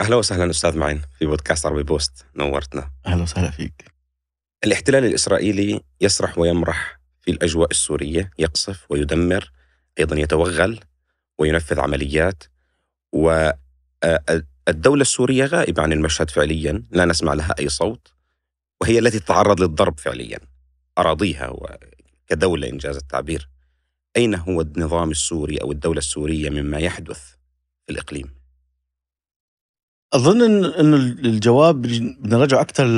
اهلا وسهلا استاذ معين في بودكاست عربي بوست نورتنا اهلا وسهلا فيك الاحتلال الاسرائيلي يسرح ويمرح في الاجواء السوريه يقصف ويدمر ايضا يتوغل وينفذ عمليات والدوله آه، آه، السوريه غائبه عن المشهد فعليا لا نسمع لها اي صوت وهي التي تتعرض للضرب فعليا اراضيها كدوله ان جاز التعبير اين هو النظام السوري او الدوله السوريه مما يحدث في الاقليم اظن ان انه الجواب بدنا نرجع اكثر ل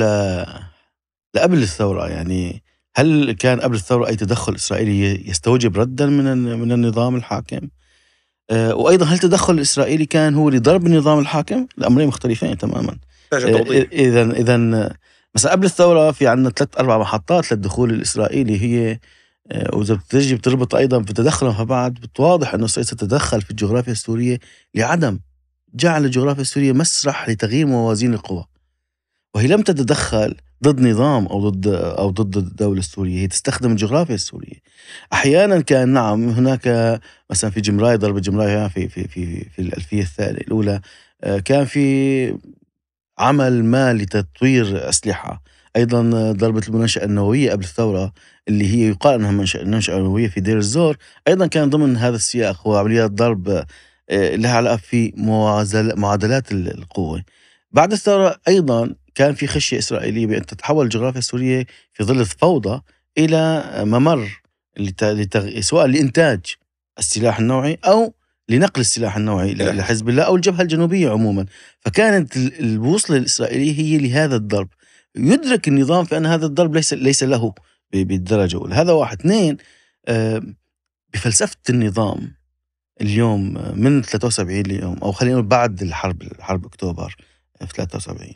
لقبل الثوره يعني هل كان قبل الثوره اي تدخل اسرائيلي يستوجب ردا من من النظام الحاكم؟ آه، وايضا هل التدخل الاسرائيلي كان هو لضرب النظام الحاكم؟ الامرين مختلفين تماما. اذا آه، اذا مثلا قبل الثوره في عندنا ثلاث اربع محطات للدخول الاسرائيلي هي آه، واذا بتجي بتربط ايضا بتدخلهم فبعد بتواضح انه اسرائيل تتدخل في الجغرافيا السوريه لعدم جعل الجغرافيا السورية مسرح لتغيير موازين القوى وهي لم تتدخل ضد نظام او ضد او ضد الدوله السوريه، هي تستخدم الجغرافيا السوريه. احيانا كان نعم هناك مثلا في جمراي ضربه جمراي في في في في الالفيه الثانيه الاولى آه، كان في عمل ما لتطوير اسلحه، ايضا ضربه المنشاه النوويه قبل الثوره اللي هي يقال انها منشاه نوويه في دير الزور، ايضا كان ضمن هذا السياق وعمليات ضرب آه، لها علاقه في معادلات القوه. بعد الثوره ايضا كان في خشيه اسرائيليه بان تتحول الجغرافيا السوريه في ظل الفوضى الى ممر لتغ... سواء لانتاج السلاح النوعي او لنقل السلاح النوعي نعم. لحزب الله او الجبهه الجنوبيه عموما، فكانت البوصله الاسرائيليه هي لهذا الضرب. يدرك النظام في ان هذا الضرب ليس ليس له بالدرجه الاولى، هذا واحد، اثنين آه، بفلسفه النظام اليوم من 73 اليوم او خلينا نقول بعد الحرب حرب اكتوبر آه، في 73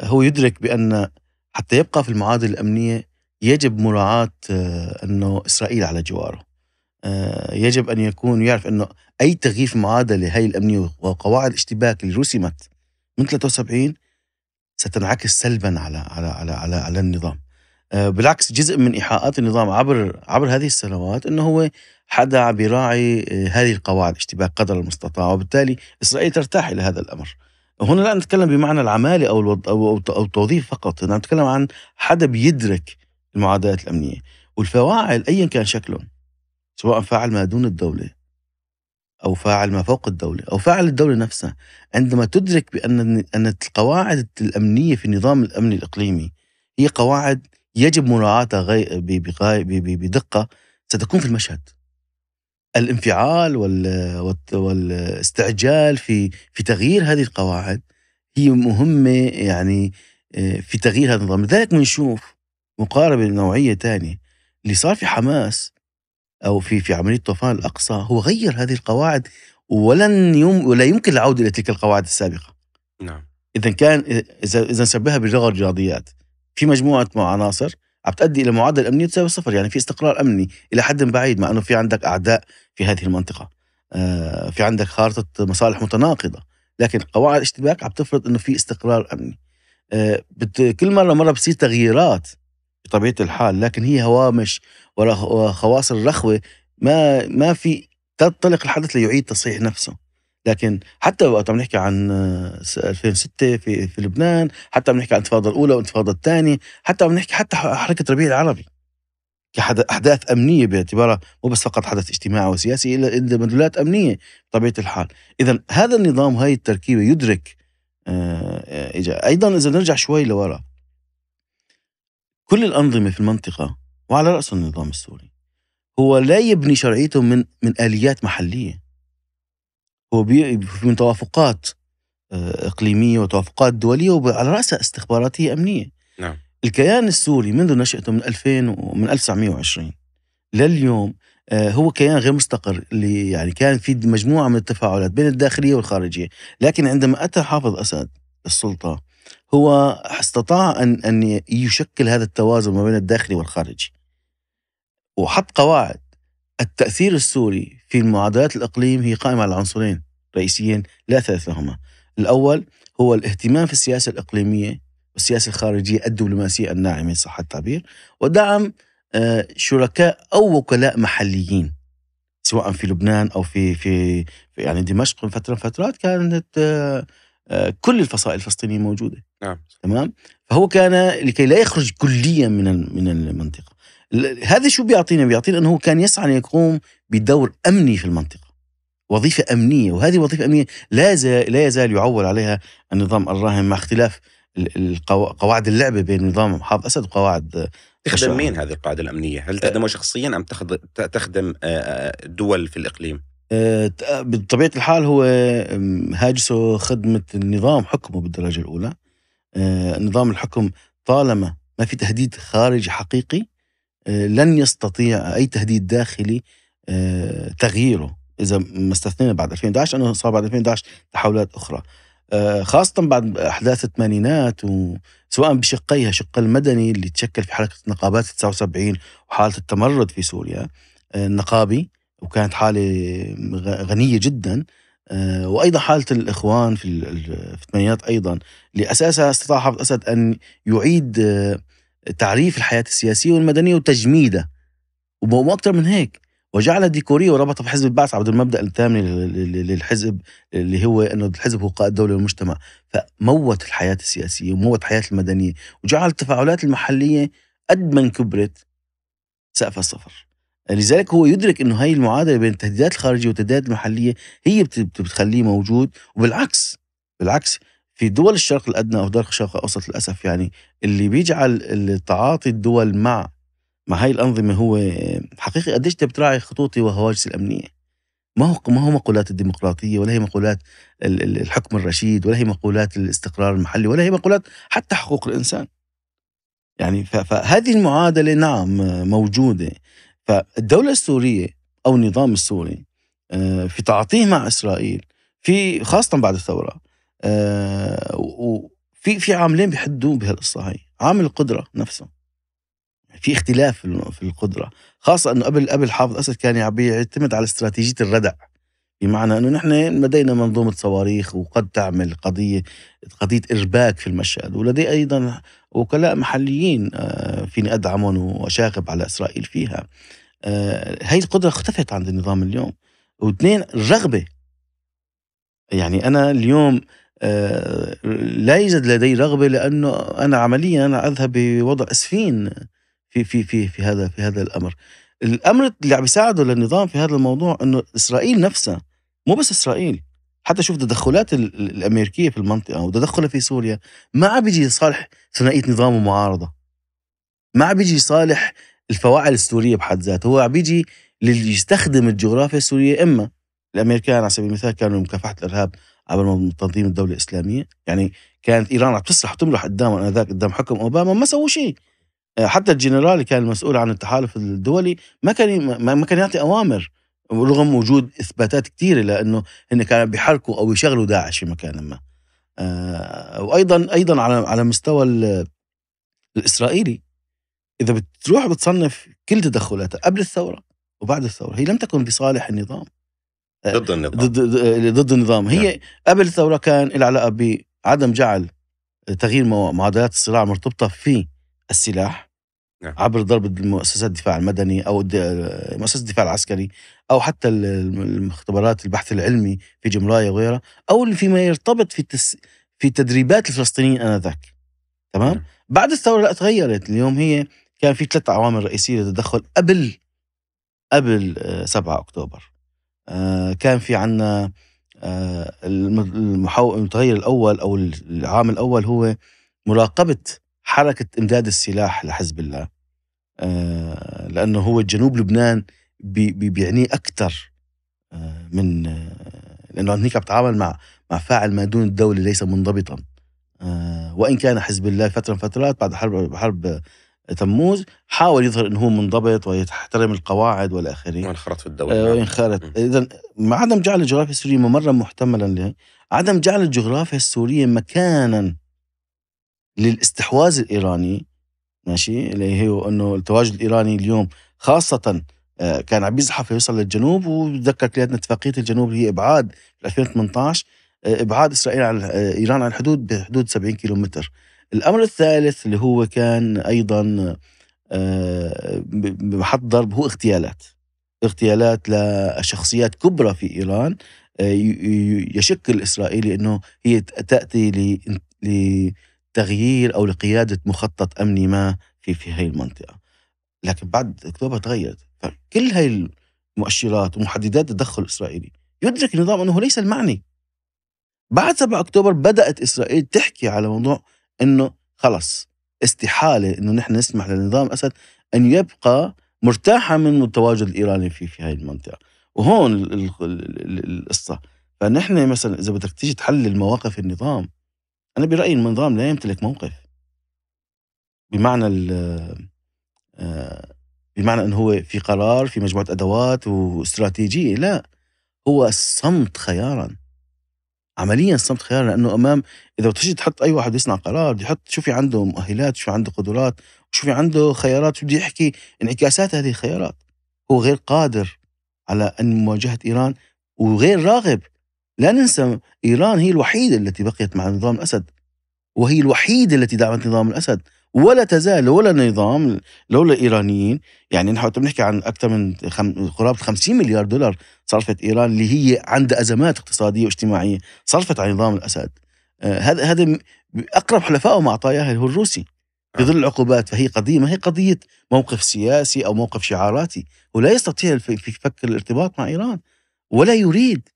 آه، هو يدرك بان حتى يبقى في المعادله الامنيه يجب مراعاه آه، انه اسرائيل على جواره يجب ان يكون يعرف انه اي تغيير في المعادله هي الامنيه وقواعد الاشتباك اللي رسمت من 73 ستنعكس سلبا على على على على, على النظام بالعكس جزء من ايحاءات النظام عبر عبر هذه السنوات انه هو حدا عم بيراعي آه، هذه القواعد اشتباك قدر المستطاع وبالتالي إسرائيل ترتاح إلى هذا الأمر هنا لا نتكلم بمعنى العمالة أو, الوض... أو, أو التوظيف فقط أنا نتكلم عن حدا بيدرك المعادلات الأمنية والفواعل أيا كان شكلهم سواء فاعل ما دون الدولة أو فاعل ما فوق الدولة أو فاعل الدولة نفسها عندما تدرك بأن أن القواعد الأمنية في النظام الأمني الإقليمي هي قواعد يجب مراعاتها بدقة ستكون في المشهد الانفعال والاستعجال في في تغيير هذه القواعد هي مهمة يعني آه، في تغيير هذا النظام لذلك بنشوف مقاربة نوعية ثانية اللي صار في حماس أو في في عملية طوفان الأقصى هو غير هذه القواعد ولن يم ولا يمكن العودة إلى تلك القواعد السابقة نعم إذا كان إذا إذا نسبها باللغة الرياضيات في مجموعة عناصر عم تؤدي الى معدل امنيه تساوي صفر يعني في استقرار امني الى حد بعيد مع انه في عندك اعداء في هذه المنطقه آه، في عندك خارطه مصالح متناقضه لكن قواعد الاشتباك عم تفرض انه في استقرار امني آه، كل مره مره بتصير تغييرات بطبيعه الحال لكن هي هوامش وخواصر رخوه ما ما في تنطلق الحدث ليعيد تصحيح نفسه لكن حتى وقت عم نحكي عن 2006 آه، في في لبنان حتى عم نحكي عن الانتفاضه الاولى والانتفاضه الثانيه حتى عم نحكي حتى حركه ربيع العربي كأحداث أمنية باعتبارها مو بس فقط حدث اجتماعي وسياسي إلا مدلولات أمنية بطبيعة الحال إذا هذا النظام هاي التركيبة يدرك آه، آه، أيضا إذا نرجع شوي لورا كل الأنظمة في المنطقة وعلى رأس النظام السوري هو لا يبني شرعيته من من آليات محلية هو من توافقات آه، إقليمية وتوافقات دولية وعلى رأسها استخباراتية أمنية نعم الكيان السوري منذ نشأته من 2000 ومن 1920 لليوم آه، هو كيان غير مستقر اللي يعني كان في مجموعه من التفاعلات بين الداخليه والخارجيه، لكن عندما اتى حافظ اسد السلطه هو استطاع ان ان يشكل هذا التوازن ما بين الداخلي والخارجي. وحط قواعد التاثير السوري في المعادلات الاقليم هي قائمه على عنصرين رئيسيين لا ثالث لهما. الاول هو الاهتمام في السياسه الاقليميه والسياسة الخارجية الدبلوماسية الناعمة صح التعبير ودعم آه، شركاء أو وكلاء محليين سواء في لبنان أو في في, يعني دمشق من فترة فترات كانت آه، آه، كل الفصائل الفلسطينية موجودة نعم تمام فهو كان لكي لا يخرج كليا من من المنطقة هذا شو بيعطينا بيعطينا أنه هو كان يسعى أن يقوم بدور أمني في المنطقة وظيفة أمنية وهذه وظيفة أمنية لا, لا يزال يعول عليها النظام الراهن مع اختلاف قواعد اللعبه بين نظام محافظ اسد وقواعد تخدم مين هذه القاعده الامنيه؟ هل آه. تخدمه شخصيا ام تخدم آه، آه، دول في الاقليم؟ بطبيعه الحال هو هاجسه خدمه النظام حكمه بالدرجه الاولى نظام الحكم طالما ما في تهديد خارجي حقيقي لن يستطيع اي تهديد داخلي تغييره اذا ما استثنينا بعد 2011 انه صار بعد 2011 تحولات اخرى آه، خاصة بعد أحداث الثمانينات سواء بشقيها شق المدني اللي تشكل في حركة نقابات 79 وحالة التمرد في سوريا آه، النقابي وكانت حالة غنية جدا آه، وأيضا حالة الإخوان في الثمانينات أيضا اللي أساسها استطاع حافظ أسد أن يعيد تعريف الحياة السياسية والمدنية وتجميدها وما أكثر من هيك وجعل ديكورية وربطها بحزب البعث عبد المبدأ الثامن للحزب اللي هو أنه الحزب هو قائد الدولة والمجتمع فموت الحياة السياسية وموت الحياة المدنية وجعل التفاعلات المحلية قد ما كبرت سقف الصفر لذلك هو يدرك انه هاي المعادله بين التهديدات الخارجيه والتهديدات المحليه هي بتخليه موجود وبالعكس بالعكس في دول الشرق الادنى او دول الشرق الاوسط للاسف يعني اللي بيجعل التعاطي الدول مع مع هاي الأنظمة هو حقيقي قديش بتراعي خطوطي وهواجس الأمنية ما هو ما هو مقولات الديمقراطيه ولا هي مقولات الحكم الرشيد ولا هي مقولات الاستقرار المحلي ولا هي مقولات حتى حقوق الانسان يعني فهذه المعادله نعم موجوده فالدوله السوريه او النظام السوري آه، في تعاطيه مع اسرائيل في خاصه بعد الثوره آه، وفي في عاملين بيحدوا بهالقصه هاي عامل القدره نفسه في اختلاف في القدره خاصه انه قبل قبل حافظ اسد كان يعني بيعتمد على استراتيجيه الردع بمعنى انه نحن لدينا منظومه صواريخ وقد تعمل قضيه قضيه ارباك في المشهد ولدي ايضا وكلاء محليين آه، فيني ادعمهم واشاغب على اسرائيل فيها آه، هاي القدره اختفت عند النظام اليوم واثنين الرغبه يعني انا اليوم آه، لا يوجد لدي رغبه لانه انا عمليا اذهب بوضع اسفين في في في في هذا في هذا الامر الامر اللي عم يساعده للنظام في هذا الموضوع انه اسرائيل نفسها مو بس اسرائيل حتى شوف تدخلات الامريكيه في المنطقه وتدخلها في سوريا ما عم بيجي لصالح ثنائيه نظام ومعارضه ما عم بيجي لصالح الفواعل السوريه بحد ذاته هو عم بيجي ليستخدم الجغرافيا السوريه اما الامريكان على سبيل المثال كانوا مكافحه الارهاب عبر تنظيم الدوله الاسلاميه يعني كانت ايران عم تسرح وتمرح قدام انذاك قدام حكم اوباما ما سووا شيء آه، حتى الجنرال اللي كان المسؤول عن التحالف الدولي ما كان ما كان يعطي اوامر رغم وجود اثباتات كثيره لانه هن كانوا بيحركوا او يشغلوا داعش في مكان ما آه، وايضا ايضا على على مستوى الاسرائيلي اذا بتروح بتصنف كل تدخلاتها قبل الثوره وبعد الثوره هي لم تكن بصالح النظام آه، ضد النظام ضد, ضد النظام هي نعم. قبل الثوره كان لها علاقه بعدم جعل تغيير معادلات الصراع مرتبطه في السلاح نعم. عبر ضرب مؤسسات الدفاع المدني او مؤسسه الدفاع العسكري او حتى المختبرات البحث العلمي في جمرايه وغيرها او فيما يرتبط في تس في تدريبات الفلسطينيين انذاك تمام نعم. بعد الثوره لا تغيرت اليوم هي كان في ثلاث عوامل رئيسيه للتدخل قبل قبل 7 آه، اكتوبر آه، كان في عندنا آه، المتغير الاول او العامل الاول هو مراقبه حركه امداد السلاح لحزب الله آه، لانه هو جنوب لبنان بيعنيه اكثر آه، من آه، لانه هنيك عم بتعامل مع مع فاعل ما دون الدوله ليس منضبطا وان كان حزب الله فتره فترات بعد حرب حرب تموز حاول يظهر انه هو منضبط ويحترم القواعد والى اخره وانخرط في الدوله نعم. وانخرط اذا مع عدم جعل الجغرافيا السوريه ممرا محتملا له عدم جعل الجغرافيا السوريه مكانا للاستحواذ الايراني ماشي اللي هو انه التواجد الايراني اليوم خاصه آه، كان عم يزحف يوصل للجنوب وتذكر كلياتنا اتفاقيه الجنوب اللي هي ابعاد 2018 آه، ابعاد اسرائيل عن آه، ايران عن الحدود بحدود 70 كيلومتر الامر الثالث اللي هو كان ايضا محط ضرب هو اغتيالات اغتيالات لشخصيات كبرى في ايران يشك الاسرائيلي انه هي تاتي ل تغيير او لقياده مخطط امني ما في في هي المنطقه لكن بعد اكتوبر تغيرت فكل هاي المؤشرات ومحددات التدخل الاسرائيلي يدرك النظام انه ليس المعني بعد 7 اكتوبر بدات اسرائيل تحكي على موضوع انه خلص استحاله انه نحن نسمح لنظام اسد ان يبقى مرتاحه من التواجد الايراني في في هاي المنطقه وهون القصه فنحن مثلا اذا بدك تيجي تحلل مواقف النظام أنا برأيي النظام لا يمتلك موقف بمعنى آه، بمعنى أنه هو في قرار في مجموعة أدوات واستراتيجية لا هو الصمت خيارا عمليا الصمت خيارا لأنه أمام إذا تجي تحط أي واحد يصنع قرار بده يحط شو في عنده مؤهلات شو عنده قدرات شو في عنده خيارات شو بده يحكي انعكاسات هذه الخيارات هو غير قادر على أن مواجهة إيران وغير راغب لا ننسى إيران هي الوحيدة التي بقيت مع نظام الأسد وهي الوحيدة التي دعمت نظام الأسد ولا تزال ولا نظام لولا الايرانيين يعني نحن بنحكي عن اكثر من خم... قرابه 50 مليار دولار صرفت ايران اللي هي عندها ازمات اقتصاديه واجتماعيه صرفت على نظام الاسد هذا آه هذا اقرب حلفائه ما اعطاه هو الروسي بظل آه. العقوبات فهي قضيه ما هي قضيه موقف سياسي او موقف شعاراتي ولا يستطيع فك الارتباط مع ايران ولا يريد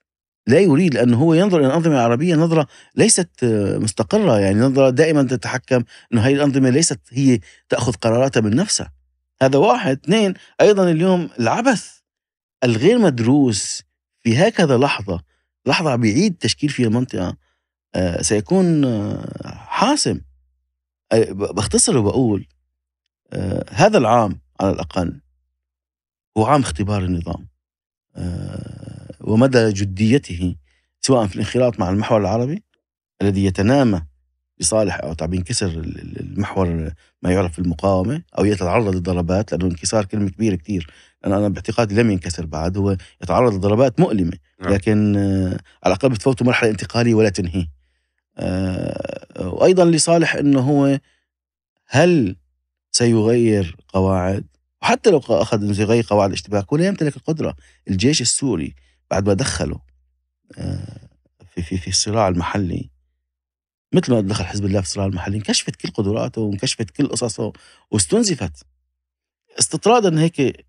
لا يريد لأن هو ينظر إلى الأنظمة العربية نظرة ليست آه، مستقرة يعني نظرة دائما تتحكم أنه هذه الأنظمة ليست هي تأخذ قراراتها من نفسها هذا واحد اثنين أيضا اليوم العبث الغير مدروس في هكذا لحظة لحظة بيعيد تشكيل فيها المنطقة آه، سيكون آه، حاسم باختصر وبقول هذا العام على الأقل هو عام اختبار النظام ومدى جديته سواء في الانخراط مع المحور العربي الذي يتنامى بصالح او تعبين كسر المحور ما يعرف المقاومه او يتعرض للضربات لانه انكسار كلمه كبيره كثير انا انا باعتقادي لم ينكسر بعد هو يتعرض لضربات مؤلمه نعم. لكن آه، على الاقل بتفوته مرحله انتقاليه ولا تنهيه آه، وايضا لصالح انه هو هل سيغير قواعد وحتى لو اخذ سيغير يغير قواعد الاشتباك ولا يمتلك القدره الجيش السوري بعد ما دخلوا آه، في في في الصراع المحلي مثل ما دخل حزب الله في الصراع المحلي انكشفت كل قدراته وانكشفت كل قصصه واستنزفت استطرادا هيك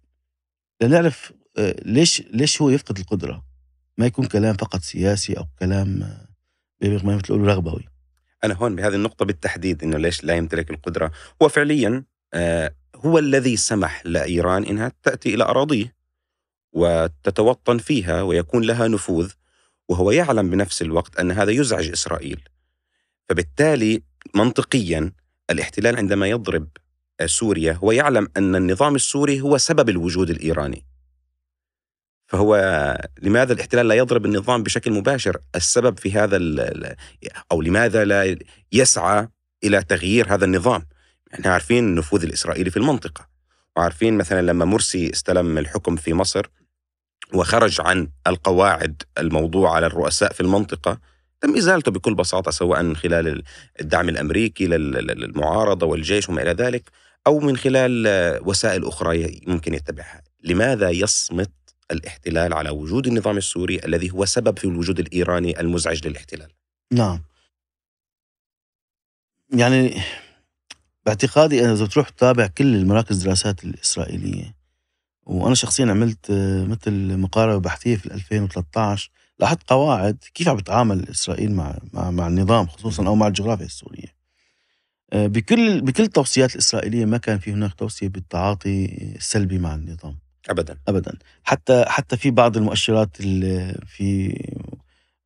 لنعرف آه، ليش ليش هو يفقد القدره ما يكون كلام فقط سياسي او كلام آه، ما مثل رغبوي انا هون بهذه النقطه بالتحديد انه ليش لا يمتلك القدره هو فعليا هو الذي سمح لايران انها تاتي الى اراضيه وتتوطن فيها ويكون لها نفوذ وهو يعلم بنفس الوقت ان هذا يزعج اسرائيل فبالتالي منطقيا الاحتلال عندما يضرب سوريا هو يعلم ان النظام السوري هو سبب الوجود الايراني فهو لماذا الاحتلال لا يضرب النظام بشكل مباشر السبب في هذا او لماذا لا يسعى الى تغيير هذا النظام احنا عارفين النفوذ الاسرائيلي في المنطقه وعارفين مثلا لما مرسي استلم الحكم في مصر وخرج عن القواعد الموضوعة على الرؤساء في المنطقة تم إزالته بكل بساطة سواء من خلال الدعم الأمريكي للمعارضة والجيش وما إلى ذلك أو من خلال وسائل أخرى ممكن يتبعها لماذا يصمت الاحتلال على وجود النظام السوري الذي هو سبب في الوجود الإيراني المزعج للاحتلال نعم يعني باعتقادي اذا بتروح تتابع كل المراكز الدراسات الاسرائيليه وانا شخصيا عملت آه، مثل مقاربه بحثيه في 2013 لاحظت قواعد كيف عم بتعامل اسرائيل مع مع, مع النظام خصوصا او مع الجغرافيا السوريه آه، بكل بكل التوصيات الاسرائيليه ما كان في هناك توصيه بالتعاطي السلبي مع النظام ابدا ابدا حتى حتى في بعض المؤشرات اللي في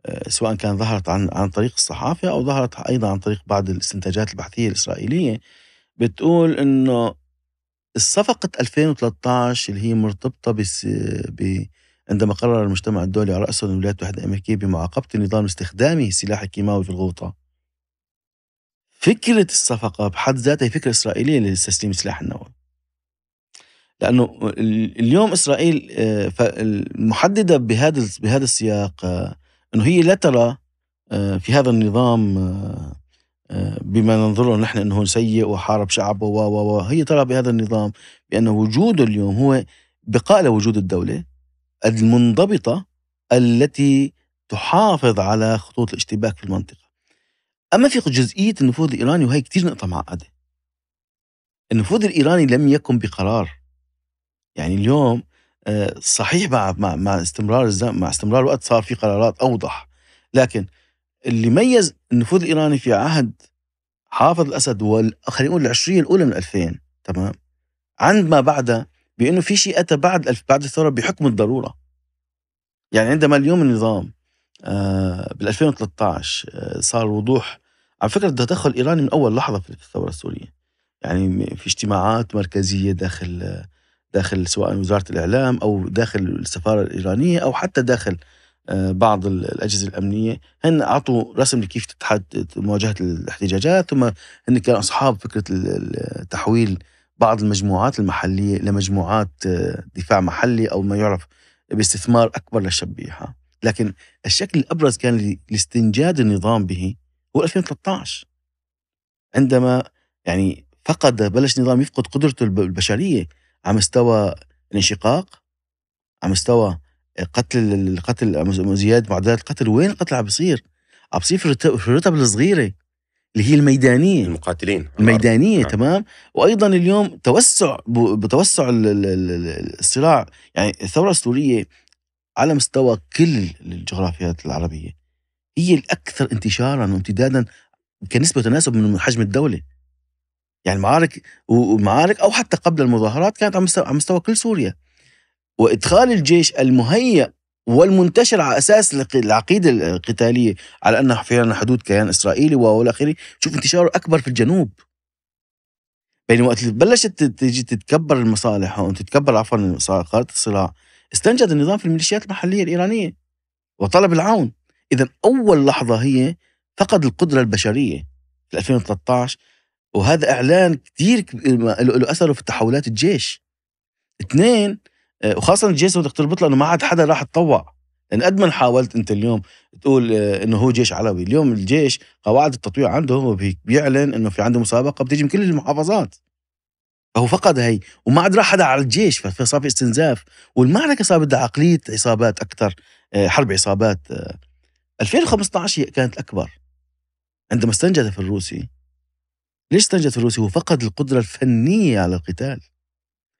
آه، سواء كان ظهرت عن عن طريق الصحافه او ظهرت ايضا عن طريق بعض الاستنتاجات البحثيه الاسرائيليه بتقول انه الصفقة 2013 اللي هي مرتبطة بس ب عندما قرر المجتمع الدولي على رأسه الولايات المتحدة الأمريكية بمعاقبة نظام استخدامه السلاح الكيماوي في الغوطة فكرة الصفقة بحد ذاتها هي فكرة إسرائيلية لتسليم السلاح النووي لأنه اليوم إسرائيل آه، المحددة بهذا بهذا السياق آه، أنه هي لا ترى آه، في هذا النظام بما ننظره نحن انه سيء وحارب شعبه و و هي ترى بهذا النظام بان وجوده اليوم هو بقاء لوجود الدوله المنضبطه التي تحافظ على خطوط الاشتباك في المنطقه. اما في جزئيه النفوذ الايراني وهي كثير نقطه معقده. النفوذ الايراني لم يكن بقرار. يعني اليوم آه، صحيح مع مع استمرار مع استمرار الوقت صار في قرارات اوضح لكن اللي ميز النفوذ الايراني في عهد حافظ الاسد خلينا نقول العشريه الاولى من 2000 تمام عندما بعد بانه في شيء اتى بعد بعد الثوره بحكم الضروره يعني عندما اليوم النظام آه بال 2013 آه صار وضوح على فكره التدخل الايراني من اول لحظه في الثوره السوريه يعني في اجتماعات مركزيه داخل داخل سواء وزاره الاعلام او داخل السفاره الايرانيه او حتى داخل آه، بعض الاجهزه الامنيه هن اعطوا رسم لكيف مواجهه الاحتجاجات ثم هن كانوا اصحاب فكره تحويل بعض المجموعات المحليه لمجموعات آه، دفاع محلي او ما يعرف باستثمار اكبر للشبيحه لكن الشكل الابرز كان لاستنجاد النظام به هو 2013 عندما يعني فقد بلش النظام يفقد قدرته البشريه على مستوى الانشقاق على مستوى قتل القتل زياده معدلات القتل وين القتل عم بيصير؟ عم بيصير في الرتب الصغيره اللي هي الميدانيه المقاتلين الميدانيه العرب. نعم. تمام وايضا اليوم توسع بتوسع الصراع يعني الثوره السوريه على مستوى كل الجغرافيات العربيه هي الاكثر انتشارا وامتدادا كنسبه وتناسب من حجم الدوله يعني معارك ومعارك او حتى قبل المظاهرات كانت على مستوى كل سوريا وادخال الجيش المهيأ والمنتشر على اساس العقيده القتاليه على انها في حدود كيان اسرائيلي والى اخره، شوف انتشاره اكبر في الجنوب. بين وقت اللي بلشت تيجي تتكبر المصالح او تتكبر عفوا قاره الصراع، استنجد النظام في الميليشيات المحليه الايرانيه وطلب العون، اذا اول لحظه هي فقد القدره البشريه في 2013 وهذا اعلان كثير له اثره في تحولات الجيش. اثنين آه، وخاصه الجيش اللي تختلط لانه ما عاد حدا راح تطوع لان قد ما حاولت انت اليوم تقول آه، انه هو جيش علوي اليوم الجيش قواعد التطويع عنده هو بيعلن انه في عنده مسابقه بتيجي من كل المحافظات فهو فقد هي وما عاد راح حدا على الجيش فصار في استنزاف والمعركه صار بدها عقليه عصابات اكثر آه، حرب عصابات 2015 كانت الاكبر عندما في الروسي ليش في الروسي هو فقد القدره الفنيه على القتال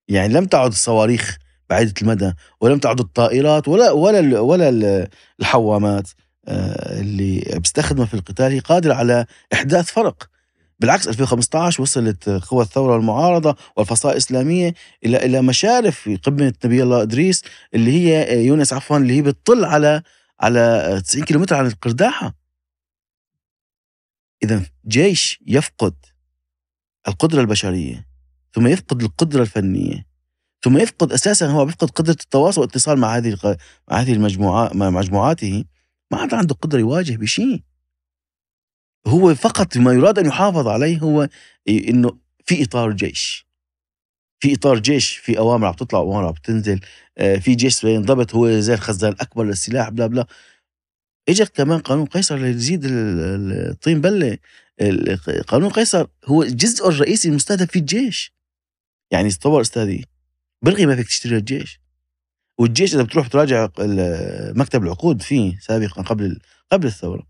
يعني لم تعد الصواريخ بعيده المدى ولم تعد الطائرات ولا ولا ولا الحوامات آه، اللي بيستخدمها في القتال هي قادره على احداث فرق بالعكس 2015 وصلت قوى الثوره والمعارضه والفصائل الاسلاميه الى الى مشارف قمه نبي الله ادريس اللي هي آه، يونس عفوا اللي هي بتطل على على 90 كيلومتر عن القرداحه اذا جيش يفقد القدره البشريه ثم يفقد القدره الفنيه ثم يفقد اساسا هو بيفقد قدره التواصل والاتصال مع هذه مع هذه المجموعات مع مجموعاته ما عاد عنده قدره يواجه بشيء هو فقط ما يراد ان يحافظ عليه هو انه في اطار جيش في اطار جيش في اوامر عم تطلع اوامر عم تنزل آه، في جيش بينضبط هو زي الخزان الاكبر للسلاح بلا بلا اجى كمان قانون قيصر ليزيد الطين بله قانون قيصر هو الجزء الرئيسي المستهدف فيه الجيش يعني تصور استاذي بلغي ما فيك تشتري الجيش والجيش اذا بتروح تراجع مكتب العقود فيه سابقا قبل قبل الثوره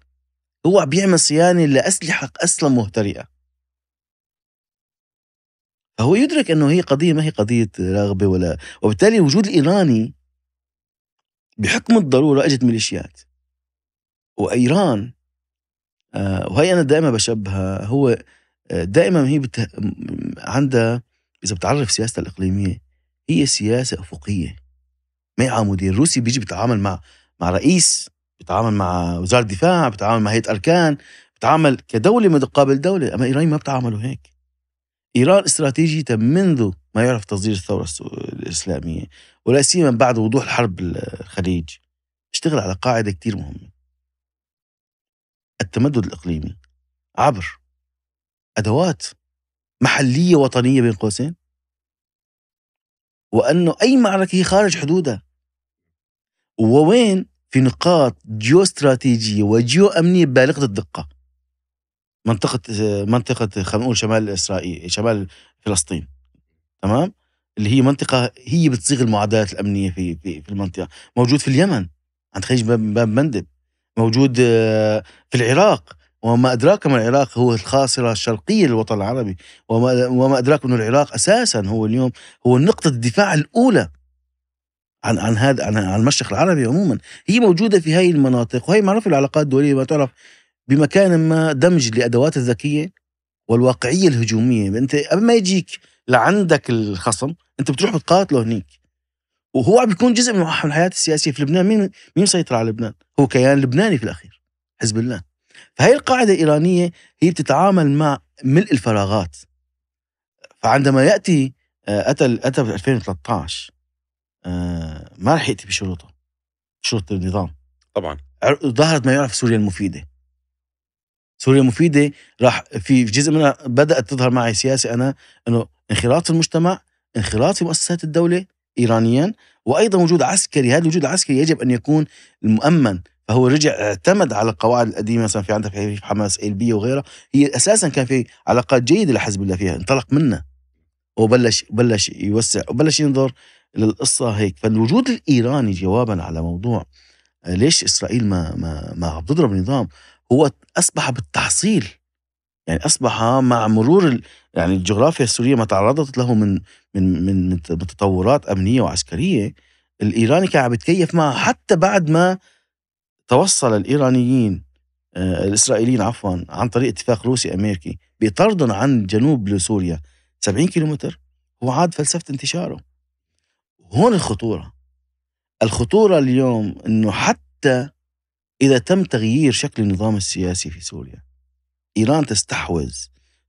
هو بيعمل صيانه لاسلحه اصلا مهترئه فهو يدرك انه هي قضيه ما هي قضيه رغبه ولا وبالتالي وجود الايراني بحكم الضروره اجت ميليشيات وايران آه، وهي انا دائما بشبهها هو آه، دائما هي بت... عندها اذا بتعرف سياستها الاقليميه هي سياسه افقيه مع مدير روسي بيجي بيتعامل مع مع رئيس بيتعامل مع وزاره دفاع بيتعامل مع هيئه اركان بيتعامل كدوله مقابل دوله اما ايران ما بتعاملوا هيك ايران استراتيجيتها منذ ما يعرف تصدير الثوره الاسلاميه ولا سيما بعد وضوح الحرب الخليج اشتغل على قاعده كثير مهمه التمدد الاقليمي عبر ادوات محليه وطنيه بين قوسين وأنه أي معركة هي خارج حدودها ووين في نقاط جيو استراتيجية وجيو أمنية بالغة الدقة منطقة منطقة خلينا نقول شمال إسرائيل شمال فلسطين تمام اللي هي منطقة هي بتصيغ المعادلات الأمنية في في, في المنطقة موجود في اليمن عند خليج باب مندب موجود آه، في العراق وما أدراك ما العراق هو الخاصرة الشرقية للوطن العربي وما, وما أدراك أن العراق أساسا هو اليوم هو نقطة الدفاع الأولى عن عن هذا عن, المشرق العربي عموما هي موجودة في هاي المناطق وهي معروفة العلاقات الدولية ما تعرف بمكان ما دمج لأدوات الذكية والواقعية الهجومية أنت قبل ما يجيك لعندك الخصم أنت بتروح بتقاتله هنيك وهو عم بيكون جزء من الحياة السياسية في لبنان مين مين مسيطر على لبنان هو كيان لبناني في الأخير حزب الله فهي القاعدة الإيرانية هي بتتعامل مع ملء الفراغات فعندما يأتي آه، أتى أتى ب 2013 آه، ما رح يأتي بشروطه شروط النظام طبعا ظهرت ما يعرف سوريا المفيدة سوريا المفيدة راح في جزء منها بدأت تظهر معي سياسة أنا أنه انخراط في المجتمع انخراط في مؤسسات الدولة إيرانيا وأيضا وجود عسكري هذا الوجود العسكري يجب أن يكون مؤمن فهو رجع آه، اعتمد على القواعد القديمه مثلا في عندك في حماس بي وغيرها هي اساسا كان في علاقات جيده لحزب الله فيها انطلق منها وبلش بلش يوسع وبلش ينظر للقصه هيك فالوجود الايراني جوابا على موضوع آه، ليش اسرائيل ما ما ما عم تضرب النظام هو اصبح بالتحصيل يعني اصبح مع مرور يعني الجغرافيا السوريه ما تعرضت له من من من, من تطورات امنيه وعسكريه الايراني كان عم يتكيف معها حتى بعد ما توصل الايرانيين آه، الاسرائيليين عفوا عن طريق اتفاق روسي امريكي بطردهم عن جنوب لسوريا 70 كيلومتر هو عاد فلسفه انتشاره هون الخطوره الخطوره اليوم انه حتى اذا تم تغيير شكل النظام السياسي في سوريا ايران تستحوذ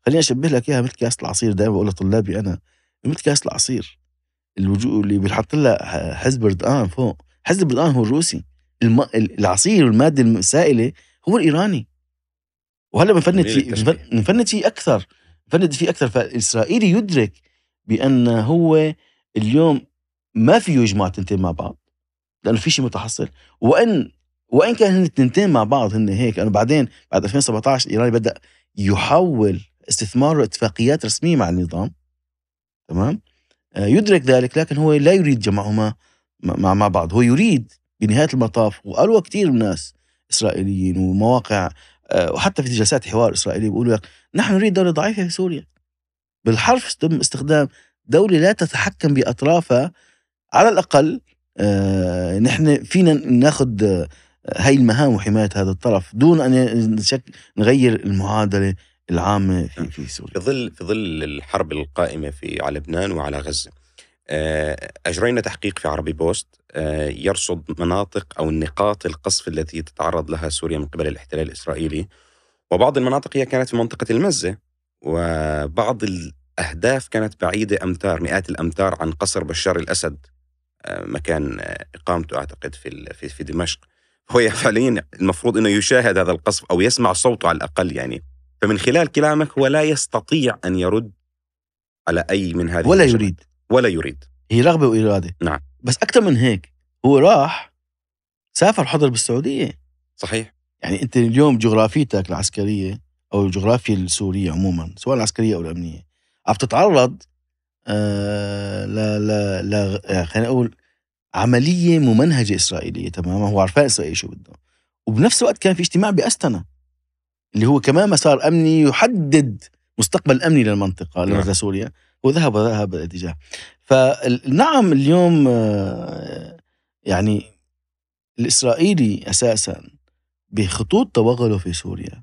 خليني اشبه لك اياها مثل كاس العصير دائما بقول لطلابي انا مثل كاس العصير الوجوه اللي بيحط لها حزب ردقان فوق حزب ردقان هو الروسي الم... العصير والماده السائله هو الايراني وهلا بنفند فيه بنفند فيه اكثر بنفند فيه اكثر فالاسرائيلي يدرك بان هو اليوم ما فيه يجمع تنتين مع بعض لانه في شيء متحصل وان وان كان هن التنتين مع بعض هن هيك لانه بعدين بعد 2017 الايراني بدا يحول استثماره اتفاقيات رسميه مع النظام تمام آه، يدرك ذلك لكن هو لا يريد جمعهما مع بعض هو يريد بنهايه المطاف وقالوا كثير من ناس اسرائيليين ومواقع آه، وحتى في جلسات حوار اسرائيليه بيقولوا لك نحن نريد دوله ضعيفه في سوريا بالحرف تم استخدام دوله لا تتحكم باطرافها على الاقل آه، نحن فينا ناخذ آه، هاي المهام وحماية هذا الطرف دون أن نغير المعادلة العامة في, نعم. في سوريا في ظل في ظل الحرب القائمة في على لبنان وعلى غزة آه، أجرينا تحقيق في عربي بوست آه، يرصد مناطق أو النقاط القصف التي تتعرض لها سوريا من قبل الاحتلال الإسرائيلي وبعض المناطق هي كانت في منطقة المزة وبعض الأهداف كانت بعيدة أمتار مئات الأمتار عن قصر بشار الأسد آه، مكان إقامته أعتقد في في دمشق هو فعليا المفروض أنه يشاهد هذا القصف أو يسمع صوته على الأقل يعني فمن خلال كلامك هو لا يستطيع أن يرد على أي من هذه ولا المشاهد. يريد ولا يريد هي رغبه واراده نعم بس اكثر من هيك هو راح سافر حضر بالسعوديه صحيح يعني انت اليوم جغرافيتك العسكريه او الجغرافيا السوريه عموما سواء العسكريه او الامنيه عم تتعرض آه ل ل آه، خلينا اقول عمليه ممنهجه اسرائيليه تماما هو عرفان اسرائيل شو بده وبنفس الوقت كان في اجتماع باستنا اللي هو كمان مسار امني يحدد مستقبل امني للمنطقه لسوريا وذهب ذهب الاتجاه فنعم اليوم آه، يعني الإسرائيلي أساسا بخطوط توغله في سوريا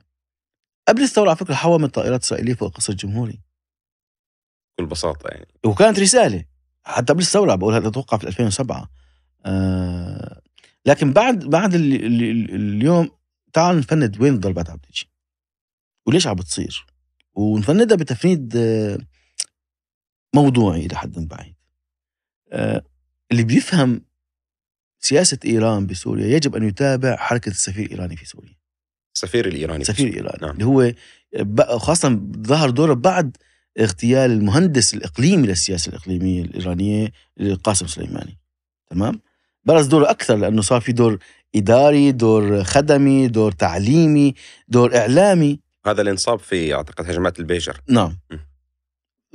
قبل الثورة على فكرة حوم الطائرات الإسرائيلية فوق القصر الجمهوري بكل بساطة يعني وكانت رسالة حتى قبل الثورة بقول هذا أتوقع في 2007 آه لكن بعد بعد اليوم تعال نفند وين الضربات عم تيجي وليش عم بتصير ونفندها بتفنيد آه موضوعي إلى حد بعيد آه، اللي بيفهم سياسة إيران بسوريا يجب أن يتابع حركة السفير الإيراني في سوريا السفير الإيراني السفير الإيراني نعم. اللي هو خاصة ظهر دوره بعد اغتيال المهندس الإقليمي للسياسة الإقليمية الإيرانية قاسم سليماني تمام برز دوره أكثر لأنه صار في دور إداري دور خدمي دور تعليمي دور إعلامي هذا اللي انصاب في أعتقد هجمات البيجر نعم م.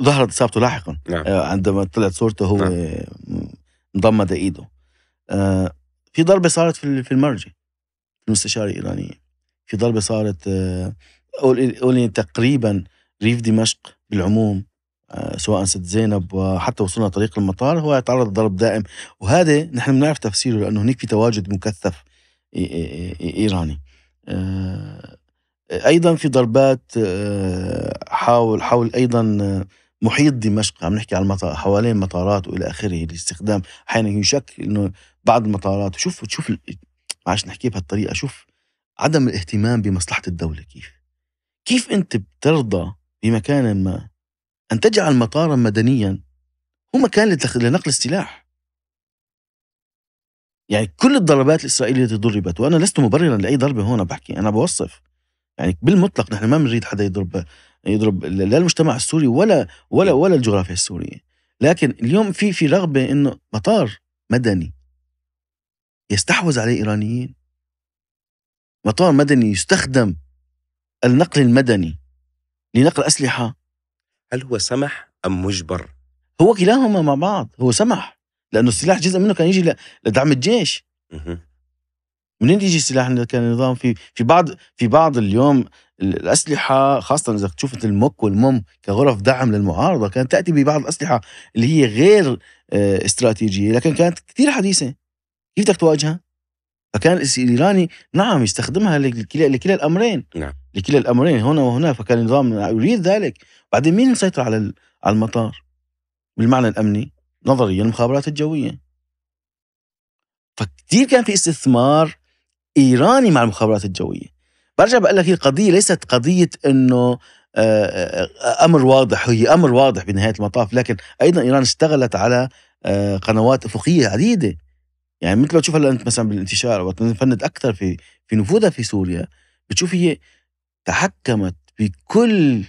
ظهرت اصابته لاحقا نعم. آه، عندما طلعت صورته هو نعم. مضمد ايده آه، في ضربه صارت في في في المستشاري الايراني في ضربه صارت قولي آه، تقريبا ريف دمشق بالعموم سواء ست زينب وحتى وصلنا طريق المطار هو يتعرض لضرب دائم وهذا نحن بنعرف تفسيره لانه هناك في تواجد مكثف ايراني ايضا في ضربات حاول حول ايضا محيط دمشق عم نحكي على المطار حوالين مطارات والى اخره الاستخدام احيانا يشك انه بعض المطارات شوف شوف معلش نحكي بهالطريقه شوف عدم الاهتمام بمصلحه الدوله كيف كيف انت بترضى بمكان ما ان تجعل مطارا مدنيا هو مكان لنقل السلاح يعني كل الضربات الاسرائيليه التي ضربت وانا لست مبررا لاي ضربه هون بحكي انا بوصف يعني بالمطلق نحن ما بنريد حدا يضرب يضرب لا المجتمع السوري ولا ولا إيه. ولا الجغرافيا السوريه لكن اليوم في في رغبه انه مطار مدني يستحوذ عليه ايرانيين مطار مدني يستخدم النقل المدني لنقل اسلحه هل هو سمح ام مجبر هو كلاهما مع بعض هو سمح لانه السلاح جزء منه كان يجي لدعم الجيش منين يجي السلاح النظام في في بعض في بعض اليوم الاسلحه خاصه اذا تشوف مثل المك والمم كغرف دعم للمعارضه كانت تاتي ببعض الاسلحه اللي هي غير آه، استراتيجيه لكن كانت كثير حديثه كيف بدك تواجهها؟ فكان الايراني نعم يستخدمها لكلا, لكلا الامرين نعم لكلا الامرين هنا وهنا فكان النظام يريد ذلك بعدين مين مسيطر على على المطار بالمعنى الامني نظريا المخابرات الجويه فكتير كان في استثمار ايراني مع المخابرات الجويه برجع بقول لك هي القضيه ليست قضيه انه آه، آه، آه، امر واضح هي امر واضح بنهايه المطاف لكن ايضا ايران اشتغلت على قنوات افقيه عديده يعني مثل ما تشوف هلا انت مثلا بالانتشار وتنفند اكثر في في نفوذها في سوريا بتشوف هي تحكمت بكل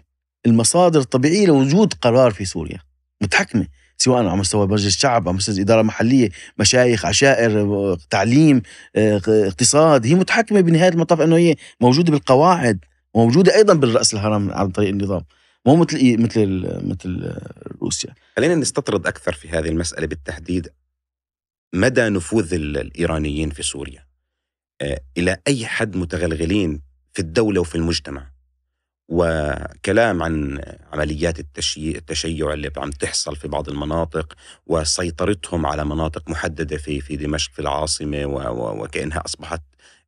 المصادر الطبيعيه لوجود قرار في سوريا متحكمه سواء على مستوى مجلس الشعب على مستوى الاداره المحليه مشايخ عشائر تعليم اقتصاد هي متحكمه بنهايه المطاف انه هي موجوده بالقواعد وموجوده ايضا بالراس الهرم عن طريق النظام مو مثل مثل مثل روسيا خلينا نستطرد اكثر في هذه المساله بالتحديد مدى نفوذ الايرانيين في سوريا آه، الى اي حد متغلغلين في الدوله وفي المجتمع وكلام عن عمليات التشيع التشيع اللي عم تحصل في بعض المناطق وسيطرتهم على مناطق محدده في في دمشق في العاصمه وكانها اصبحت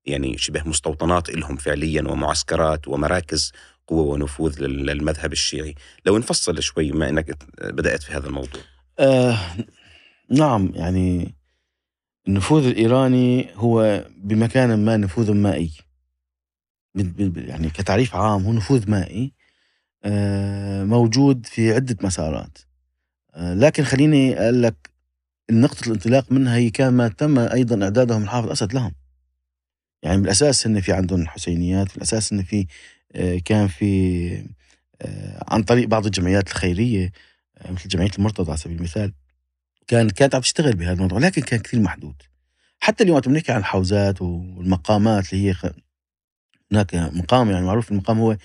يعني شبه مستوطنات لهم فعليا ومعسكرات ومراكز قوه ونفوذ للمذهب الشيعي، لو نفصل شوي بما انك بدات في هذا الموضوع. آه نعم يعني النفوذ الايراني هو بمكان ما نفوذ مائي. يعني كتعريف عام هو نفوذ مائي آه، موجود في عدة مسارات آه، لكن خليني أقول لك نقطة الانطلاق منها هي كما تم أيضا إعدادهم الحافظ أسد لهم يعني بالأساس هن في عندهم حسينيات بالأساس أن في آه، كان في عن طريق بعض الجمعيات الخيرية مثل جمعية المرتضى على سبيل المثال كانت كانت عم تشتغل بهذا الموضوع لكن كان كثير محدود حتى اليوم بنحكي عن الحوزات والمقامات اللي هي هناك مقام يعني معروف المقام هو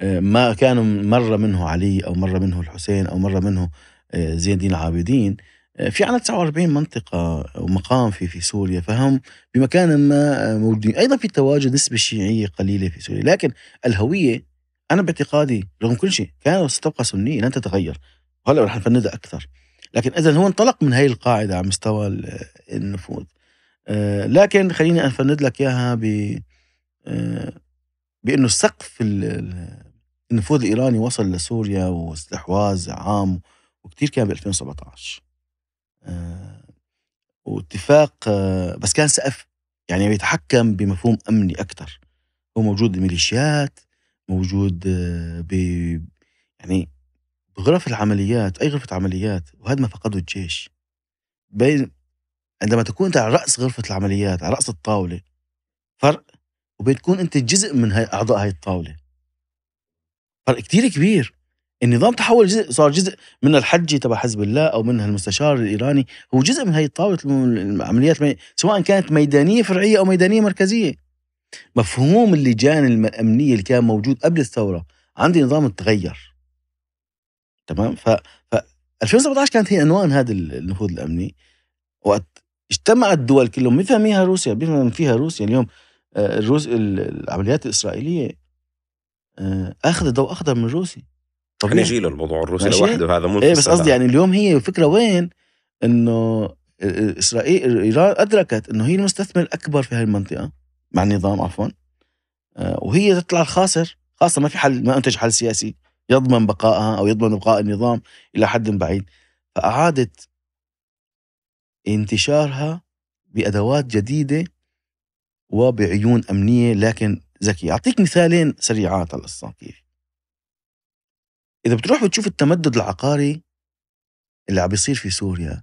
آه، ما كان مره منه علي او مره منه الحسين او مره منه آه، زين الدين العابدين آه، في عنا 49 منطقة ومقام في في سوريا فهم بمكان ما موجودين أيضا في تواجد نسبة شيعية قليلة في سوريا لكن الهوية أنا باعتقادي رغم كل شيء كانت ستبقى سنية لن تتغير هلا رح نفندها أكثر لكن إذا هو انطلق من هي القاعدة على مستوى النفوذ لكن خليني أفند لك إياها ب بانه السقف النفوذ الايراني وصل لسوريا واستحواذ عام وكثير كان ب 2017 آه، واتفاق آه، بس كان سقف يعني بيتحكم بمفهوم امني اكثر هو موجود بميليشيات موجود آه، ب يعني بغرف العمليات اي غرفه عمليات وهذا ما فقده الجيش بين عندما تكون انت على راس غرفه العمليات على راس الطاوله فرق وبتكون انت جزء من هاي اعضاء هاي الطاوله فرق كتير كبير النظام تحول جزء صار جزء من الحجي تبع حزب الله او من المستشار الايراني هو جزء من هاي الطاوله العمليات سواء كانت ميدانيه فرعيه او ميدانيه مركزيه مفهوم اللجان الامنيه اللي كان موجود قبل الثوره عند النظام تغير تمام ف, ف 2017 كانت هي عنوان هذا النفوذ الامني وقت اجتمعت الدول كلهم بيفهم فيها روسيا بيفهم فيها روسيا اليوم آه، الروس العمليات الاسرائيليه آه، اخذ ضوء اخضر من روسيا طب نجي له الموضوع الروسي لوحده هذا مو ايه بس قصدي يعني اليوم هي الفكره وين انه اسرائيل ايران ادركت انه هي المستثمر الاكبر في هذه المنطقه مع النظام عفوا آه، وهي تطلع الخاسر خاصه ما في حل ما انتج حل سياسي يضمن بقائها او يضمن بقاء النظام الى حد بعيد فاعادت انتشارها بادوات جديده وبعيون أمنية لكن ذكية أعطيك مثالين سريعات على كيف إذا بتروح بتشوف التمدد العقاري اللي عم بيصير في سوريا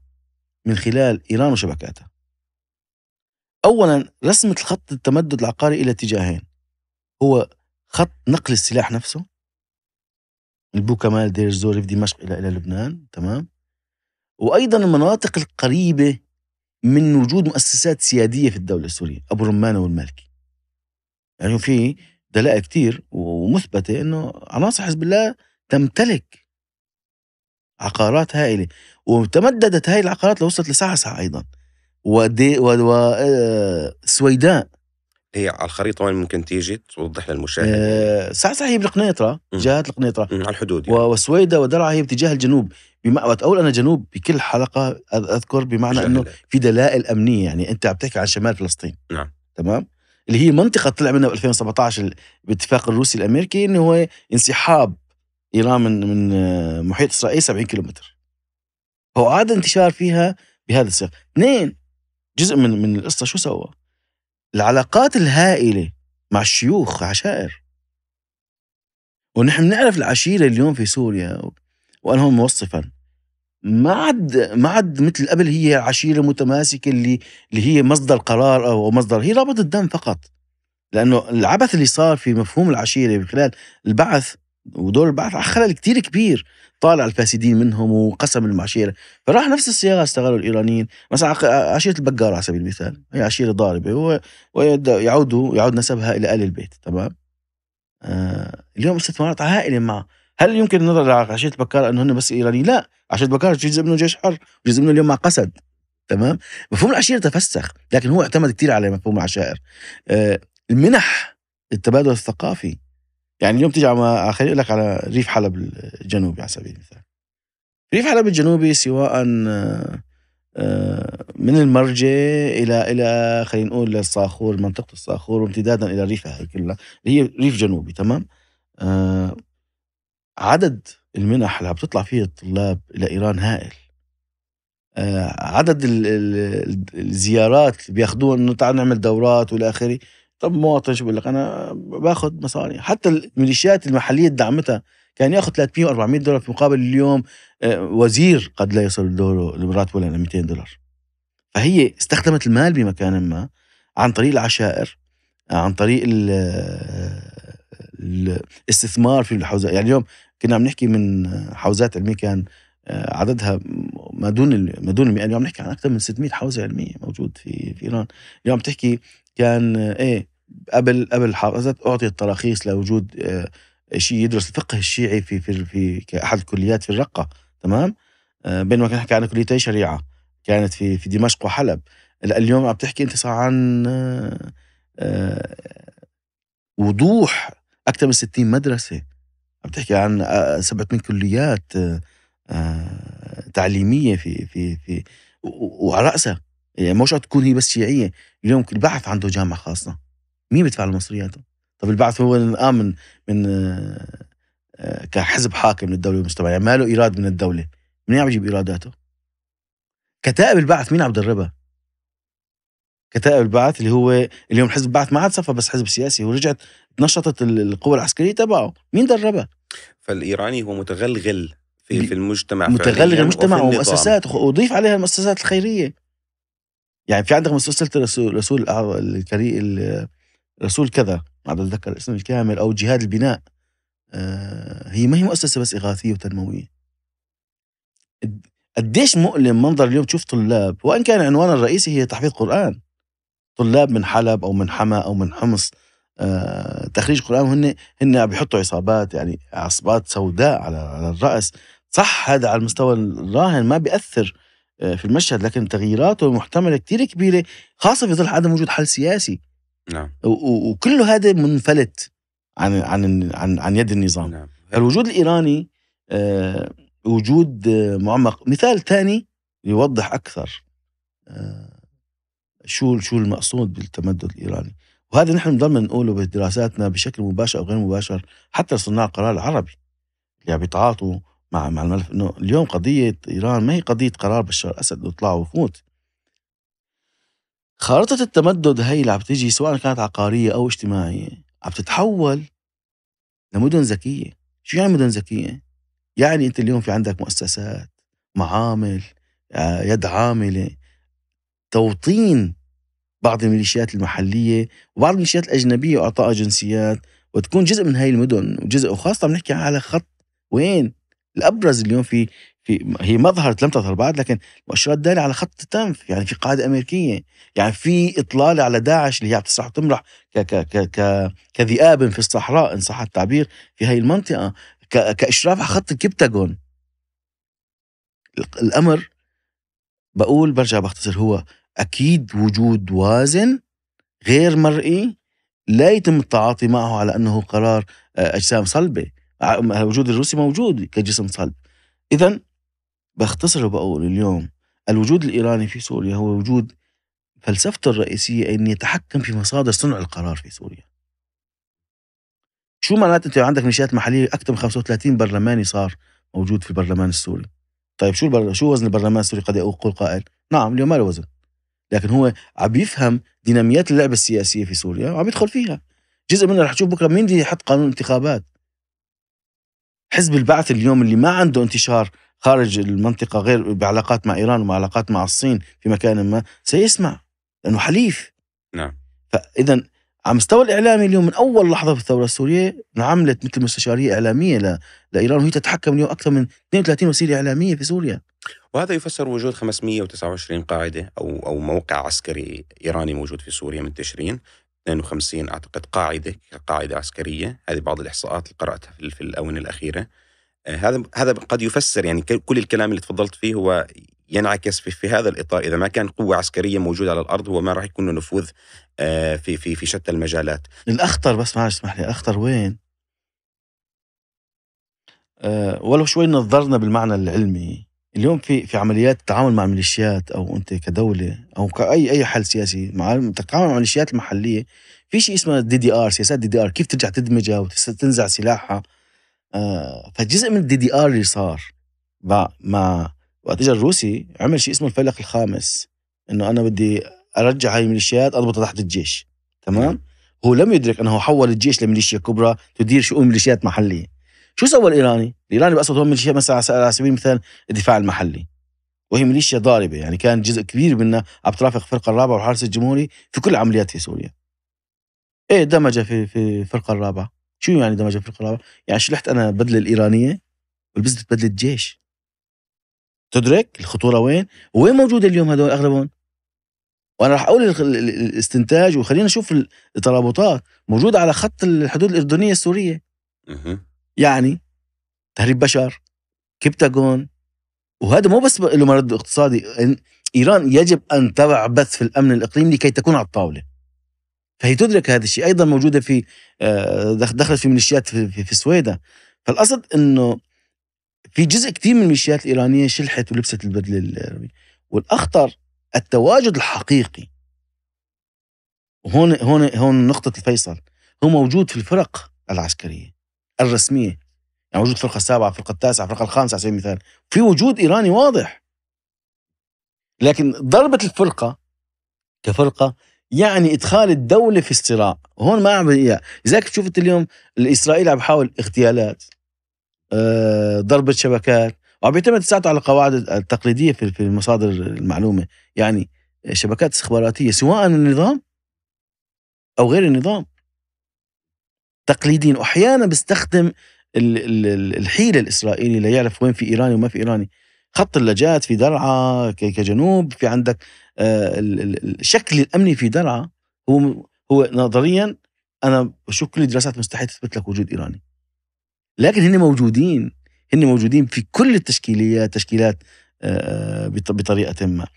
من خلال إيران وشبكاتها أولا رسمة الخط التمدد العقاري إلى اتجاهين هو خط نقل السلاح نفسه البو كمال دير الزور في دمشق إلى إلى لبنان تمام وأيضا المناطق القريبة من وجود مؤسسات سياديه في الدوله السوريه ابو رمانه والمالكي يعني في دلائل كتير ومثبته انه عناصر حزب الله تمتلك عقارات هائله وتمددت هاي العقارات لوصلت لسعسعه ايضا ودي و... و... آه، سويداء هي على الخريطه وين ممكن تيجي توضح للمشاهد؟ آه، ساعة ساعة هي بالقنيطرة جهة القنيطرة على الحدود يعني. وسويدا ودرعا هي باتجاه الجنوب بما اقول انا جنوب بكل حلقة اذكر بمعنى انه في دلائل امنية يعني انت عم تحكي عن شمال فلسطين نعم تمام؟ اللي هي منطقة طلع منها ب 2017 الاتفاق الروسي الامريكي انه هو انسحاب ايران من من آه، محيط اسرائيل 70 كيلومتر هو عاد انتشار فيها بهذا السياق اثنين جزء من من القصة شو سوى؟ العلاقات الهائله مع الشيوخ عشائر ونحن بنعرف العشيره اليوم في سوريا وانا هون موصفا ما عاد ما عاد مثل قبل هي عشيره متماسكه اللي اللي هي مصدر قرار او مصدر هي رابط الدم فقط لانه العبث اللي صار في مفهوم العشيره من خلال البعث ودور البعث خلل كتير كبير طالع الفاسدين منهم وقسم المعشيره فراح نفس الصياغه استغلوا الايرانيين مثلا عشيره البقار على سبيل المثال هي عشيره ضاربه ويعودوا يعود نسبها الى ال البيت تمام آه اليوم استثمارات هائله مع هل يمكن النظر لعشيره البقار انه هن بس ايرانيين؟ لا، عشيره البقار جزء منه جيش حر، جزء منه اليوم مع قسد تمام؟ مفهوم العشيره تفسخ، لكن هو اعتمد كثير على مفهوم العشائر. آه المنح التبادل الثقافي يعني اليوم تيجي على خليني اقول لك على ريف حلب الجنوبي على سبيل المثال ريف حلب الجنوبي سواء آه، آه، من المرجة إلى إلى خلينا نقول للصاخور منطقة الصاخور وامتدادا إلى ريفها هي كلها اللي هي ريف جنوبي تمام آه، عدد المنح اللي بتطلع فيه الطلاب إلى إيران هائل عدد الزيارات اللي بياخدوها انه تعال نعمل دورات والى اخره طب مواطن شو بقول لك انا باخذ مصاري حتى الميليشيات المحليه اللي دعمتها كان ياخذ 300 و400 دولار في مقابل اليوم آه، وزير قد لا يصل دوره لمراتبه ولا 200 دولار فهي استخدمت المال بمكان ما عن طريق العشائر عن طريق الاستثمار في الحوزات يعني اليوم كنا عم نحكي من حوزات علميه كان آه، عددها ما دون ما دون ال 100 اليوم نحكي عن اكثر من 600 حوزه علميه موجود في في ايران اليوم بتحكي كان ايه قبل قبل الحافظات اعطيت تراخيص لوجود آه، شيء يدرس الفقه الشيعي في في في كاحد الكليات في الرقه تمام آه، بينما كان نحكي عن كليتي شريعه كانت في في دمشق وحلب اليوم عم تحكي انت عن آه، وضوح اكثر من 60 مدرسه عم تحكي عن 700 كليات تعليميه في في في وعلى راسها إيه، شرط تكون هي بس شيعية اليوم البعث عنده جامعة خاصة مين بيدفع له مصرياته طب البعث هو الآن آه، من, من آه، آه، كحزب حاكم للدولة والمجتمع يعني ما له إيراد من الدولة من عم يجيب إيراداته كتائب البعث مين عم يدربها كتائب البعث اللي هو اليوم حزب البعث ما عاد صفى بس حزب سياسي ورجعت نشطت القوى العسكرية تبعه مين دربها فالإيراني هو متغلغل في في المجتمع متغلغل المجتمع ومؤسسات واضيف عليها المؤسسات الخيريه يعني في عندك مسلسلة الرسول الرسول رسول الكريم رسول كذا ما بتذكر الاسم الكامل او جهاد البناء آه، هي ما هي مؤسسه بس اغاثيه وتنمويه قديش مؤلم منظر اليوم تشوف طلاب وان كان عنوان الرئيسي هي تحفيظ قران طلاب من حلب او من حما او من حمص آه، تخريج قران هن هن بيحطوا عصابات يعني عصابات سوداء على على الراس صح هذا على المستوى الراهن ما بياثر آه، في المشهد لكن تغييراته محتمله كتير كبيره خاصه في ظل عدم وجود حل سياسي نعم وكل هذا منفلت عن عن عن, عن يد النظام نعم. الوجود الايراني آه وجود معمق مثال ثاني يوضح اكثر آه شو شو المقصود بالتمدد الايراني وهذا نحن بنضل نقوله بدراساتنا بشكل مباشر او غير مباشر حتى صناع القرار العربي اللي يعني عم بيتعاطوا مع مع الملف انه اليوم قضيه ايران ما هي قضيه قرار بشار الاسد يطلع ويفوت خارطة التمدد هي اللي عم تيجي سواء كانت عقارية أو اجتماعية عم تتحول لمدن ذكية شو يعني مدن ذكية؟ يعني أنت اليوم في عندك مؤسسات معامل آه، يد عاملة توطين بعض الميليشيات المحلية وبعض الميليشيات الأجنبية وإعطاء جنسيات وتكون جزء من هاي المدن وجزء وخاصة بنحكي على خط وين الابرز اليوم في في هي ما ظهرت لم تظهر بعد لكن مؤشرات داله على خط التنف يعني في قاعده امريكيه يعني في اطلاله على داعش اللي هي عم تسرح وتمرح ك ك ك ك كذئاب في الصحراء ان صح التعبير في هاي المنطقه كاشراف على خط الكبتاجون الامر بقول برجع بختصر هو اكيد وجود وازن غير مرئي لا يتم التعاطي معه على انه قرار آه، اجسام صلبه الوجود الروسي موجود كجسم صلب اذا باختصر وبقول اليوم الوجود الايراني في سوريا هو وجود فلسفته الرئيسيه ان يتحكم في مصادر صنع القرار في سوريا شو معناته انت عندك ميليشيات محليه اكثر من 35 برلماني صار موجود في البرلمان السوري طيب شو البر... شو وزن البرلمان السوري قد يقول قائل نعم اليوم ما له وزن لكن هو عم بيفهم ديناميات اللعبه السياسيه في سوريا وعم يدخل فيها جزء منها رح تشوف بكره مين بده يحط قانون انتخابات حزب البعث اليوم اللي ما عنده انتشار خارج المنطقة غير بعلاقات مع إيران ومع علاقات مع الصين في مكان ما سيسمع لأنه حليف نعم فإذا على مستوى الإعلامي اليوم من أول لحظة في الثورة السورية عملت مثل مستشارية إعلامية لإيران وهي تتحكم اليوم أكثر من 32 وسيلة إعلامية في سوريا وهذا يفسر وجود 529 قاعدة أو أو موقع عسكري إيراني موجود في سوريا من تشرين 52 اعتقد قاعده قاعده عسكريه هذه بعض الاحصاءات اللي قراتها في الاونه الاخيره آه، هذا هذا قد يفسر يعني كل الكلام اللي تفضلت فيه هو ينعكس في, في هذا الاطار اذا ما كان قوه عسكريه موجوده على الارض هو ما راح يكون له نفوذ آه، في في في شتى المجالات الاخطر بس معلش اسمح لي اخطر وين أه ولو شوي نظرنا بالمعنى العلمي اليوم في في عمليات التعامل مع الميليشيات او انت كدوله او كاي اي حل سياسي مع التعامل مع الميليشيات المحليه في شيء اسمه دي دي ار سياسات دي دي ار كيف ترجع تدمجها وتنزع سلاحها آه فجزء من الدي دي ار اللي صار مع وقت اجى الروسي عمل شيء اسمه الفيلق الخامس انه انا بدي ارجع هاي الميليشيات اربطها تحت الجيش تمام نعم. هو لم يدرك انه حول الجيش لميليشيا كبرى تدير شؤون ميليشيات محليه شو سوى الايراني؟ الايراني بقصد هون ميليشيا مثلا على سبيل المثال الدفاع المحلي وهي ميليشيا ضاربه يعني كان جزء كبير منها عم ترافق الفرقه الرابعه والحرس الجمهوري في كل عمليات في سوريا. ايه دمج في في الفرقه الرابعه، شو يعني دمج في الفرقه الرابعه؟ يعني شلحت انا بدله الايرانيه ولبست بدله جيش. تدرك الخطوره وين؟ وين موجوده اليوم هدول اغلبهم؟ وانا راح اقول الاستنتاج وخلينا نشوف الترابطات موجوده على خط الحدود الاردنيه السوريه. يعني تهريب بشر كبتاجون وهذا مو بس له مرد اقتصادي ايران يجب ان تعبث في الامن الاقليمي لكي تكون على الطاوله فهي تدرك هذا الشيء ايضا موجوده في آه، دخلت في ميليشيات في, السويدة فالقصد انه في جزء كثير من الميليشيات الايرانيه شلحت ولبست البدله الروميه والاخطر التواجد الحقيقي وهون هون هون نقطه الفيصل هو موجود في الفرق العسكريه الرسميه يعني وجود فرقه السابعه فرقه التاسعه فرقه الخامسه على سبيل المثال في وجود ايراني واضح لكن ضربه الفرقه كفرقه يعني ادخال الدوله في الصراع هون ما عم لذلك شفت اليوم الاسرائيل عم يحاول اغتيالات آه، ضربه شبكات وعم بيعتمد ساعته على القواعد التقليديه في المصادر المعلومه يعني شبكات استخباراتيه سواء النظام او غير النظام تقليديين واحيانا بيستخدم الحيله الاسرائيلي ليعرف وين في ايراني وما في ايراني خط اللجات في درعا كجنوب في عندك آه، الشكل الامني في درعا هو هو نظريا انا بشوف كل الدراسات مستحيل تثبت لك وجود ايراني لكن هن موجودين هن موجودين في كل التشكيليات تشكيلات آه، آه، بطريقه ما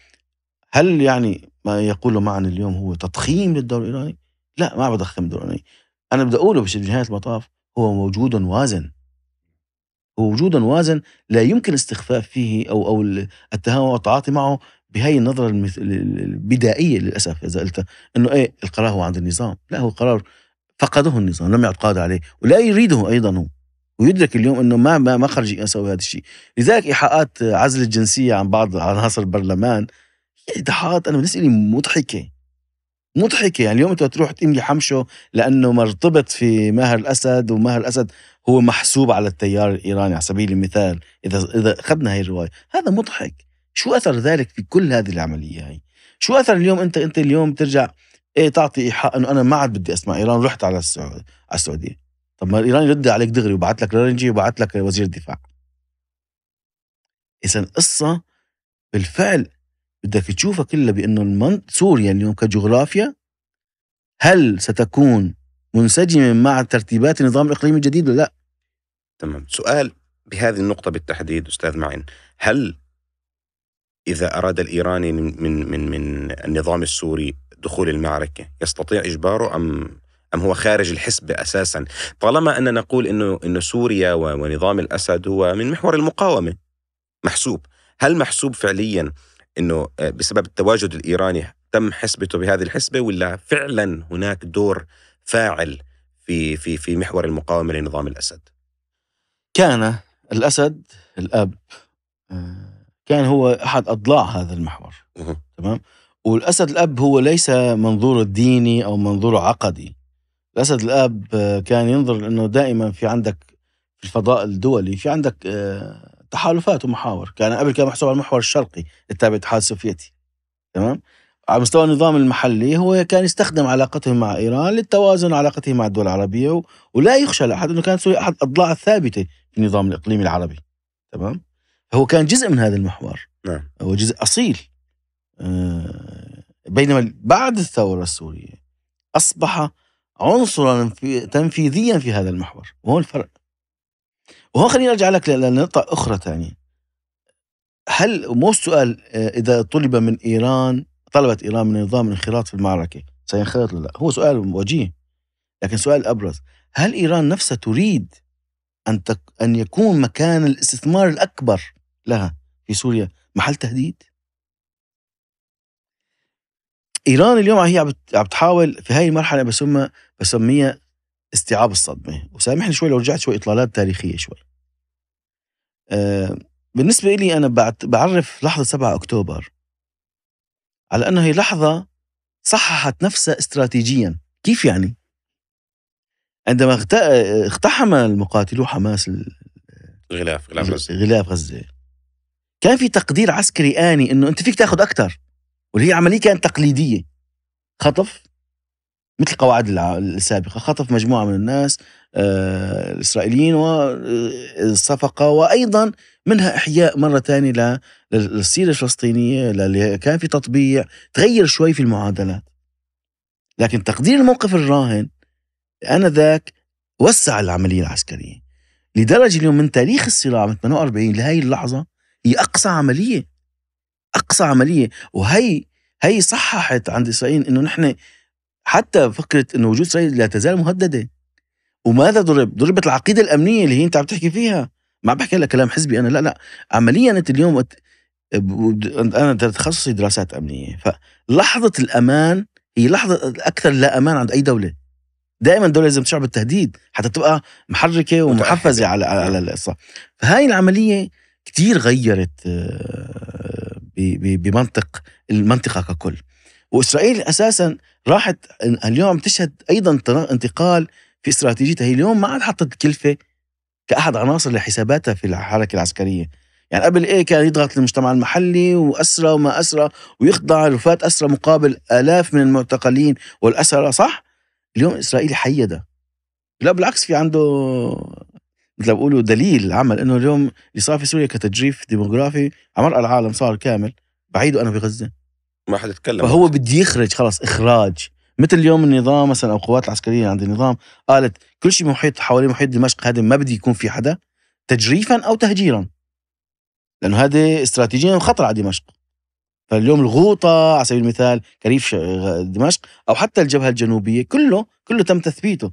هل يعني ما يقوله معنا اليوم هو تضخيم للدور الايراني لا ما بضخم الدور الايراني انا بدي اقوله بس بنهايه المطاف هو موجود وازن هو وجود وازن لا يمكن استخفاف فيه او او التهاون والتعاطي معه بهي النظره البدائيه للاسف اذا قلت انه ايه القرار هو عند النظام لا هو قرار فقده النظام لم يعد قادر عليه ولا يريده ايضا هو ويدرك اليوم انه ما ما ما خرج يسوي هذا الشيء لذلك ايحاءات عزل الجنسيه عن بعض عناصر البرلمان هي ايحاءات انا بالنسبه لي مضحكه مضحكه يعني اليوم انت تروح تملي حمشه لانه مرتبط في ماهر الاسد وماهر الاسد هو محسوب على التيار الايراني على سبيل المثال اذا اذا اخذنا هي الروايه هذا مضحك شو اثر ذلك في كل هذه العمليه هي شو اثر اليوم انت انت اليوم ترجع ايه تعطي ايحاء انه انا ما عاد بدي اسمع ايران رحت على السعوديه على السعوديه طب ما الايراني رد عليك دغري وبعت لك رينجي وبعت لك وزير الدفاع اذا القصه بالفعل بدك تشوفها كلها بأنه سوريا اليوم كجغرافيا هل ستكون منسجمة مع ترتيبات النظام الإقليمي الجديد ولا لا؟ تمام سؤال بهذه النقطة بالتحديد أستاذ معين هل إذا أراد الإيراني من, من, من النظام السوري دخول المعركة يستطيع إجباره أم أم هو خارج الحسبة أساسا طالما أننا نقول أنه, إنه سوريا ونظام الأسد هو من محور المقاومة محسوب هل محسوب فعليا انه آه، بسبب التواجد الايراني تم حسبته بهذه الحسبه ولا فعلا هناك دور فاعل في في في محور المقاومه لنظام الاسد؟ كان الاسد الاب آه، كان هو احد اضلاع هذا المحور تمام والاسد الاب هو ليس منظور ديني او منظور عقدي الاسد الاب آه، كان ينظر انه دائما في عندك في الفضاء الدولي في عندك تحالفات ومحاور كان قبل كان محسوب على المحور الشرقي التابع للاتحاد السوفيتي تمام على مستوى النظام المحلي هو كان يستخدم علاقته مع ايران للتوازن علاقته مع الدول العربيه ولا يخشى لاحد انه كانت سوريا احد الاضلاع الثابته في النظام الاقليمي العربي تمام هو كان جزء من هذا المحور نعم هو جزء اصيل أه بينما بعد الثوره السوريه اصبح عنصرا تنفيذيا في هذا المحور وهو الفرق وهون خليني ارجع لك لنقطه اخرى ثانيه هل مو السؤال آه، اذا طلب من ايران طلبت ايران من النظام الانخراط في المعركه سينخرط ولا لا هو سؤال وجيه لكن سؤال ابرز هل ايران نفسها تريد ان تك ان يكون مكان الاستثمار الاكبر لها في سوريا محل تهديد ايران اليوم هي عم تحاول في هاي المرحله بسمها بسميها استيعاب الصدمه وسامحني شوي لو رجعت شوي اطلالات تاريخيه شوي آه، بالنسبة لي أنا بعرف لحظة 7 أكتوبر على أنها هي لحظة صححت نفسها استراتيجيا كيف يعني؟ عندما آه، اقتحم المقاتلو حماس غلاف غلاف غزة غلاف غزة كان في تقدير عسكري آني أنه أنت فيك تأخذ أكثر واللي هي عملية كانت تقليدية خطف مثل القواعد السابقة خطف مجموعة من الناس آه، الإسرائيليين والصفقة آه، وأيضا منها إحياء مرة ثانية للسيرة الفلسطينية اللي كان في تطبيع تغير شوي في المعادلات لكن تقدير الموقف الراهن آنذاك وسع العملية العسكرية لدرجة اليوم من تاريخ الصراع من 48 لهي اللحظة هي أقصى عملية أقصى عملية وهي هي صححت عند إسرائيل إنه نحن حتى فكره ان وجود اسرائيل لا تزال مهدده وماذا ضرب؟ ضربت العقيده الامنيه اللي هي انت عم تحكي فيها ما عم بحكي لك كلام حزبي انا لا لا عمليا انت اليوم انا تخصصي دراسات امنيه فلحظه الامان هي لحظه أكثر لا امان عند اي دوله دائما الدوله لازم تشعر بالتهديد حتى تبقى محركه ومحفزه على على نعم. القصه فهاي العمليه كتير غيرت آه، بمنطق المنطقه ككل واسرائيل اساسا راحت اليوم تشهد ايضا انتقال في استراتيجيتها هي اليوم ما عاد حطت كلفه كاحد عناصر لحساباتها في الحركه العسكريه يعني قبل ايه كان يضغط المجتمع المحلي واسرى وما اسرى ويخضع لوفاه اسرى مقابل الاف من المعتقلين والاسرى صح اليوم اسرائيل حيدها لا بالعكس في عنده مثل بقولوا دليل عمل انه اليوم اللي صار في سوريا كتجريف ديموغرافي عمر العالم صار كامل بعيده انا بغزه ما حد يتكلم فهو بده يخرج خلاص اخراج مثل اليوم النظام مثلا او القوات العسكريه عند النظام قالت كل شيء محيط حوالين محيط دمشق هذا ما بده يكون في حدا تجريفا او تهجيرا لانه هذا استراتيجيا خطر على دمشق فاليوم الغوطة على سبيل المثال كريف دمشق أو حتى الجبهة الجنوبية كله كله تم تثبيته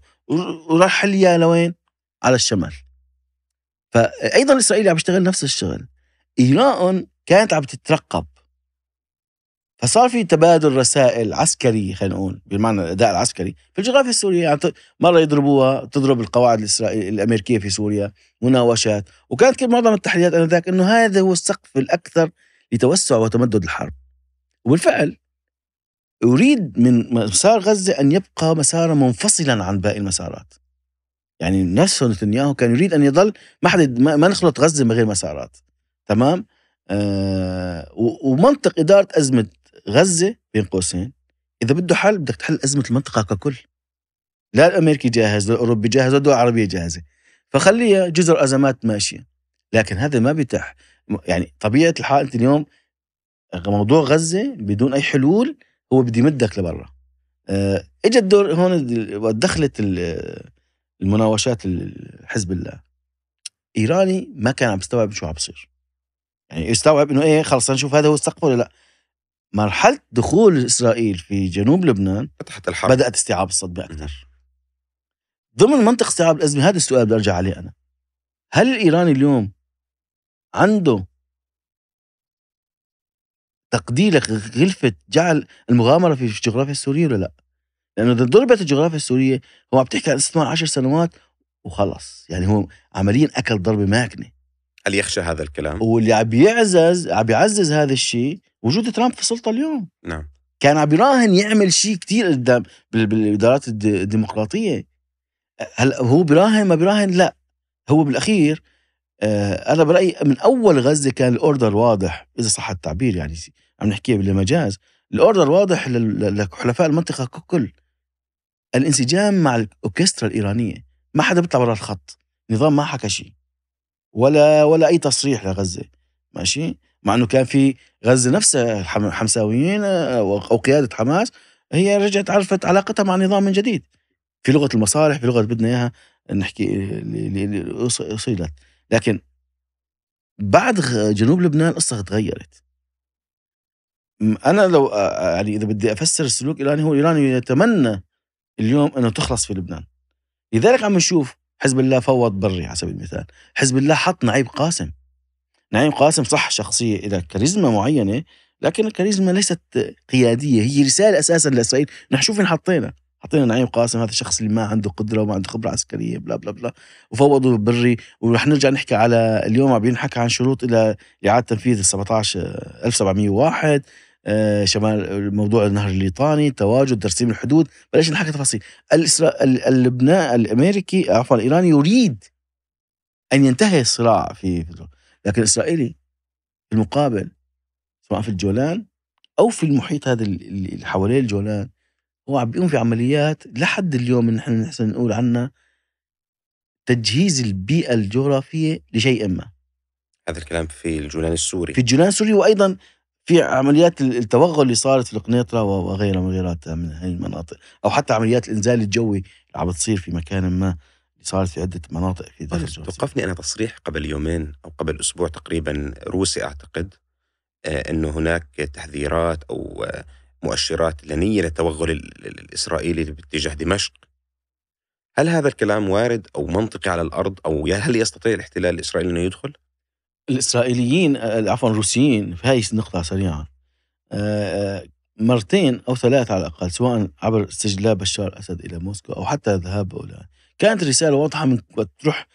وراح حليا لوين على الشمال فأيضا الإسرائيلي عم يشتغل نفس الشغل إيران كانت عم تترقب فصار في تبادل رسائل عسكري خلينا نقول بمعنى الاداء العسكري في الجغرافيا السوريه يعني مره يضربوها تضرب القواعد الاسرائيليه الامريكيه في سوريا مناوشات وكانت معظم التحليلات انذاك انه هذا هو السقف الاكثر لتوسع وتمدد الحرب وبالفعل أريد من مسار غزة أن يبقى مسارا منفصلا عن باقي المسارات يعني نفسه نتنياهو كان يريد أن يظل ما, حد ما نخلط غزة من غير مسارات تمام آه ومنطق إدارة أزمة غزه بين قوسين اذا بده حل بدك تحل ازمه المنطقه ككل لا الامريكي جاهز لا الاوروبي جاهز لا الدول العربيه جاهزه فخليها جزر ازمات ماشيه لكن هذا ما بيتاح يعني طبيعه الحال انت اليوم موضوع غزه بدون اي حلول هو بده يمدك لبرا آه، اجى الدور هون دخلت المناوشات الحزب الله ايراني ما كان عم يستوعب شو عم بصير يعني يستوعب انه ايه خلص نشوف هذا هو السقف ولا لا مرحله دخول اسرائيل في جنوب لبنان فتحت الحرب بدات استيعاب الصدمه اكثر ضمن منطق استيعاب الازمه هذا السؤال بدي ارجع عليه انا هل الايراني اليوم عنده تقدير غلفة جعل المغامرة في الجغرافيا السورية ولا لا لأنه إذا ضربت الجغرافيا السورية هو عم تحكي عن استثمار عشر سنوات وخلص يعني هو عمليا أكل ضربة ماكنة هل يخشى هذا الكلام؟ واللي عم يعزز عم بيعزز هذا الشيء وجود ترامب في السلطه اليوم نعم كان عم يراهن يعمل شيء كثير قدام بالادارات الديمقراطيه هلا هو براهن ما براهن لا هو بالاخير آه، انا برايي من اول غزه كان الاوردر واضح اذا صح التعبير يعني عم نحكيها بالمجاز الاوردر واضح لحلفاء المنطقه ككل الانسجام مع الاوركسترا الايرانيه ما حدا بيطلع برا الخط نظام ما حكى شيء ولا ولا اي تصريح لغزه ماشي مع انه كان في غزه نفسها الحمساويين آه، او قياده حماس هي رجعت عرفت علاقتها مع نظام من جديد في لغه المصالح في لغه بدنا اياها نحكي اللي اصيلت لكن بعد جنوب لبنان القصه تغيرت انا لو آه، آه، يعني اذا بدي افسر السلوك الايراني هو الايراني يتمنى اليوم انه تخلص في لبنان لذلك عم نشوف حزب الله فوض بري على سبيل المثال حزب الله حط نعيم قاسم نعيم قاسم صح شخصية إلى كاريزما معينة لكن الكاريزما ليست قيادية هي رسالة أساسا لإسرائيل نحن شو حطينا حطينا نعيم قاسم هذا الشخص اللي ما عنده قدرة وما عنده خبرة عسكرية بلا بلا بلا وفوضوا بري ورح نرجع نحكي على اليوم عم بينحكى عن شروط إلى إعادة تنفيذ 17 1701 آه، شمال موضوع النهر الليطاني تواجد ترسيم الحدود بلاش نحكي تفاصيل الإسرا... اللبنان الامريكي عفوا الايراني يريد ان ينتهي الصراع في لكن الاسرائيلي في المقابل سواء في الجولان او في المحيط هذا اللي حواليه الجولان هو عم بيقوم في عمليات لحد اليوم نحن نحسن نقول عنها تجهيز البيئه الجغرافيه لشيء ما هذا الكلام في الجولان السوري في الجولان السوري وايضا في عمليات التوغل اللي صارت في القنيطره وغيرها من غيراتها من هذه المناطق او حتى عمليات الانزال الجوي اللي عم بتصير في مكان ما صارت في عده مناطق في داخل طيب، توقفني انا تصريح قبل يومين او قبل اسبوع تقريبا روسي اعتقد آه، انه هناك تحذيرات او آه، مؤشرات لنيه للتوغل الاسرائيلي باتجاه دمشق هل هذا الكلام وارد او منطقي على الارض او هل يستطيع الاحتلال الاسرائيلي انه يدخل؟ الاسرائيليين آه، عفوا الروسيين في هاي النقطه سريعا آه، آه، مرتين او ثلاث على الاقل سواء عبر استجلاب بشار الاسد الى موسكو او حتى ذهاب هؤلاء كانت الرساله واضحه من تروح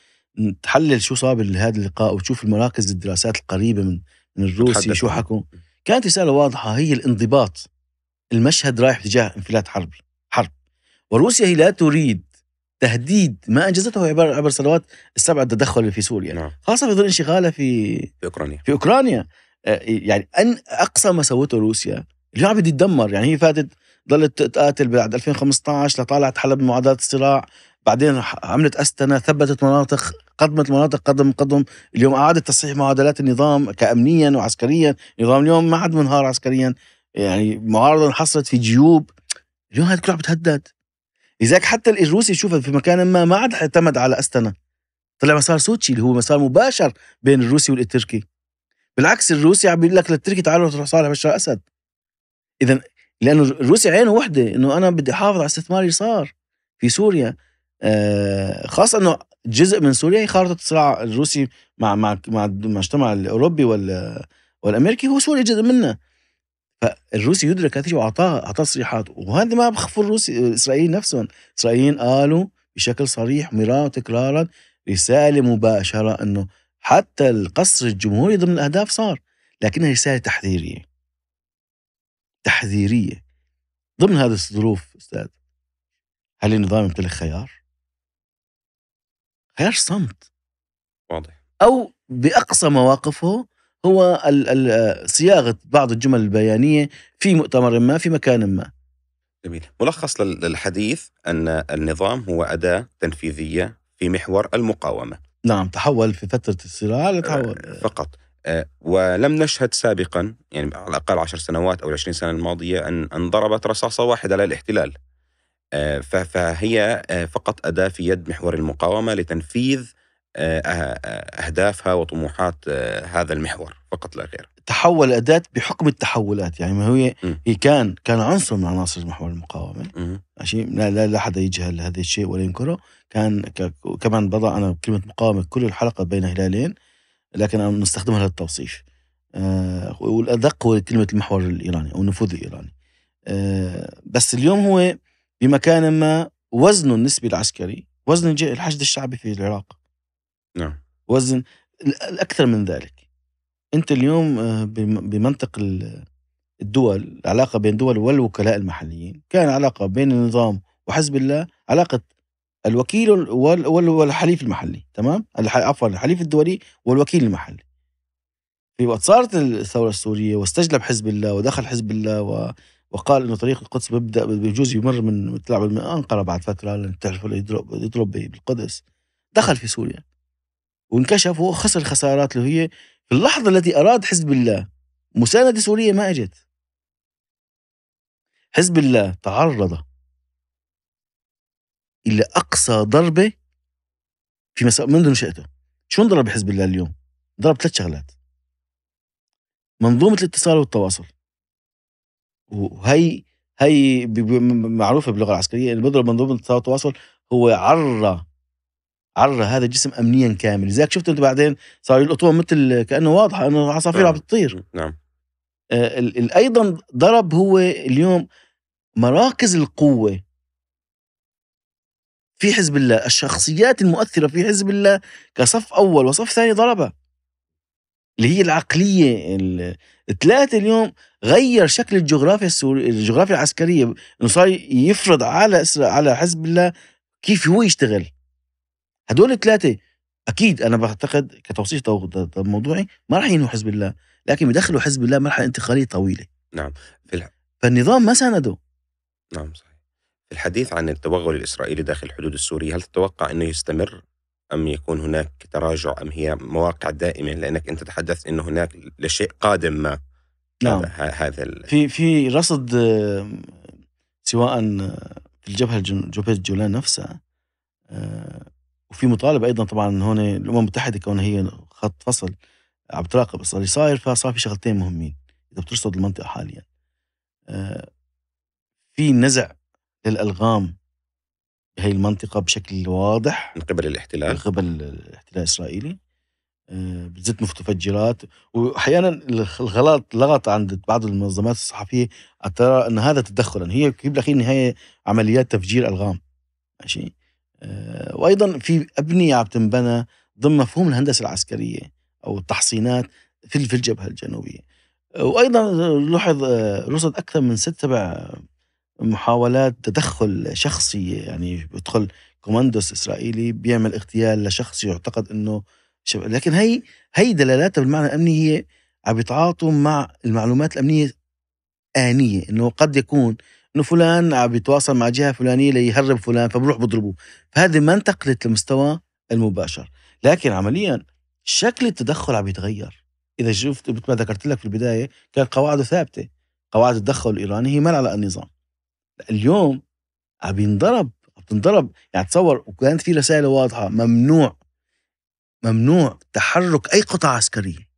تحلل شو صار لهذا اللقاء وتشوف المراكز الدراسات القريبه من من الروسي شو حكوا كانت رساله واضحه هي الانضباط المشهد رايح تجاه انفلات حربي حرب وروسيا هي لا تريد تهديد ما انجزته عبر عبر سنوات السبع التدخل في سوريا نعم. خاصه في ظل انشغاله في في اوكرانيا في اوكرانيا آه، يعني ان اقصى ما سوته روسيا اليوم عم تدمر يعني هي فاتت ظلت تقاتل بعد 2015 لطالعت حلب معادلات الصراع بعدين عملت استنا ثبتت مناطق قدمت مناطق قدم قدم اليوم اعادت تصحيح معادلات النظام كامنيا وعسكريا نظام اليوم ما عاد منهار عسكريا يعني معارضه انحصرت في جيوب اليوم هذه كلها بتهدد لذلك حتى الروسي شوفها في مكان ما ما عاد اعتمد على استنا طلع مسار سوتشي اللي هو مسار مباشر بين الروسي والتركي بالعكس الروسي عم بيقول لك للتركي تعالوا تروح صالح بشار اسد اذا لانه الروسي عينه وحده انه انا بدي احافظ على استثماري صار في سوريا آه، خاصه انه جزء من سوريا هي خارطه الصراع الروسي مع مع مع, مع المجتمع الاوروبي وال والامريكي هو سوريا جزء منه فالروسي يدرك هذا واعطاه اعطاه تصريحات وهذا ما بخفوا الروسي الاسرائيليين نفسهم الاسرائيليين قالوا بشكل صريح مرارا وتكرارا رساله مباشره انه حتى القصر الجمهوري ضمن الاهداف صار لكنها رساله تحذيريه تحذيريه ضمن هذه الظروف استاذ هل النظام يمتلك خيار؟ خيار صمت واضح او باقصى مواقفه هو صياغه بعض الجمل البيانيه في مؤتمر ما في مكان ما جميل ملخص للحديث ان النظام هو اداه تنفيذيه في محور المقاومه نعم تحول في فتره الصراع تحول آه، فقط آه، ولم نشهد سابقا يعني على الاقل عشر سنوات او العشرين سنه الماضيه ان ان ضربت رصاصه واحده على الاحتلال آه، فهي فقط اداه في يد محور المقاومه لتنفيذ آه، أه، أه، اهدافها وطموحات هذا المحور فقط لا غير تحول أداة بحكم التحولات يعني ما هو هي كان كان عنصر من عناصر محور المقاومة شيء لا, لا لا حدا يجهل هذا الشيء ولا ينكره كان كمان بضع أنا كلمة مقاومة كل الحلقة بين هلالين لكن أنا نستخدمها للتوصيف آه والأدق هو كلمة المحور الإيراني أو النفوذ الإيراني آه بس اليوم هو بمكان ما وزنه النسبي العسكري وزن الحشد الشعبي في العراق نعم وزن الاكثر من ذلك انت اليوم آه، بمنطق الدول العلاقه بين دول والوكلاء المحليين كان علاقه بين النظام وحزب الله علاقه الوكيل والحليف المحلي تمام عفوا الحليف الدولي والوكيل المحلي في وقت صارت الثوره السوريه واستجلب حزب الله ودخل حزب الله و وقال انه طريق القدس بيبدا بجوز يمر من تلعب من انقره بعد فتره لان تعرفوا يضرب يضرب بالقدس دخل في سوريا وانكشف وخسر خسارات اللي هي في اللحظة التي أراد حزب الله مساندة سورية ما أجت حزب الله تعرض إلى أقصى ضربة في مساء منذ نشأته شو انضرب حزب الله اليوم ضرب ثلاث شغلات منظومة الاتصال والتواصل وهي هي معروفة باللغة العسكرية اللي بيضرب منظومة الاتصال والتواصل هو عرى عرى هذا الجسم امنيا كامل لذلك شفت انت بعدين صار يلقطوها مثل كانه واضحه انه عصافير نعم. عم تطير نعم آه، ايضا ضرب هو اليوم مراكز القوه في حزب الله الشخصيات المؤثره في حزب الله كصف اول وصف ثاني ضربها اللي هي العقليه الثلاثه اليوم غير شكل الجغرافيا السوري الجغرافيا العسكريه انه صار يفرض على على حزب الله كيف هو يشتغل هدول الثلاثه اكيد انا بعتقد كتوصيف موضوعي ما راح ينهوا حزب الله لكن بيدخلوا حزب الله مرحله انتقاليه طويله نعم في الح... فالنظام ما سانده نعم صحيح في الحديث عن التوغل الاسرائيلي داخل الحدود السوريه هل تتوقع انه يستمر ام يكون هناك تراجع ام هي مواقع دائمه لانك انت تحدثت انه هناك لشيء قادم ما نعم هذا ال... في في رصد سواء في الجبهه الجبهه الجولان نفسها آه، وفي مطالبه ايضا طبعا هون الامم المتحده كونها هي خط فصل عم تراقب صار صاير فصار في شغلتين مهمين اذا بترصد المنطقه حاليا آه، في نزع للالغام بهي المنطقه بشكل واضح من قبل الاحتلال من قبل الاحتلال الاسرائيلي آه، بتزيد متفجرات واحيانا الغلط لغط عند بعض المنظمات الصحفيه ترى ان هذا تدخلا هي بالاخير نهايه عمليات تفجير الغام ماشي آه، وايضا في ابنيه عم تنبنى ضمن مفهوم الهندسه العسكريه او التحصينات في في الجبهه الجنوبيه آه، وايضا لوحظ آه، رصد اكثر من ست سبع محاولات تدخل شخصي يعني بيدخل كوماندوس اسرائيلي بيعمل اغتيال لشخص يعتقد انه شب... لكن هي هي دلالاتها بالمعنى الامني هي عم يتعاطوا مع المعلومات الامنيه انيه انه قد يكون انه فلان عم بيتواصل مع جهه فلانيه ليهرب فلان فبروح بضربه فهذه ما انتقلت لمستوى المباشر لكن عمليا شكل التدخل عم يتغير اذا شفت مثل ما ذكرت لك في البدايه كان قواعده ثابته قواعد التدخل الايراني هي منع على النظام اليوم عم ينضرب عم تنضرب يعني تصور وكانت في رسائل واضحه ممنوع ممنوع تحرك اي قطعه عسكريه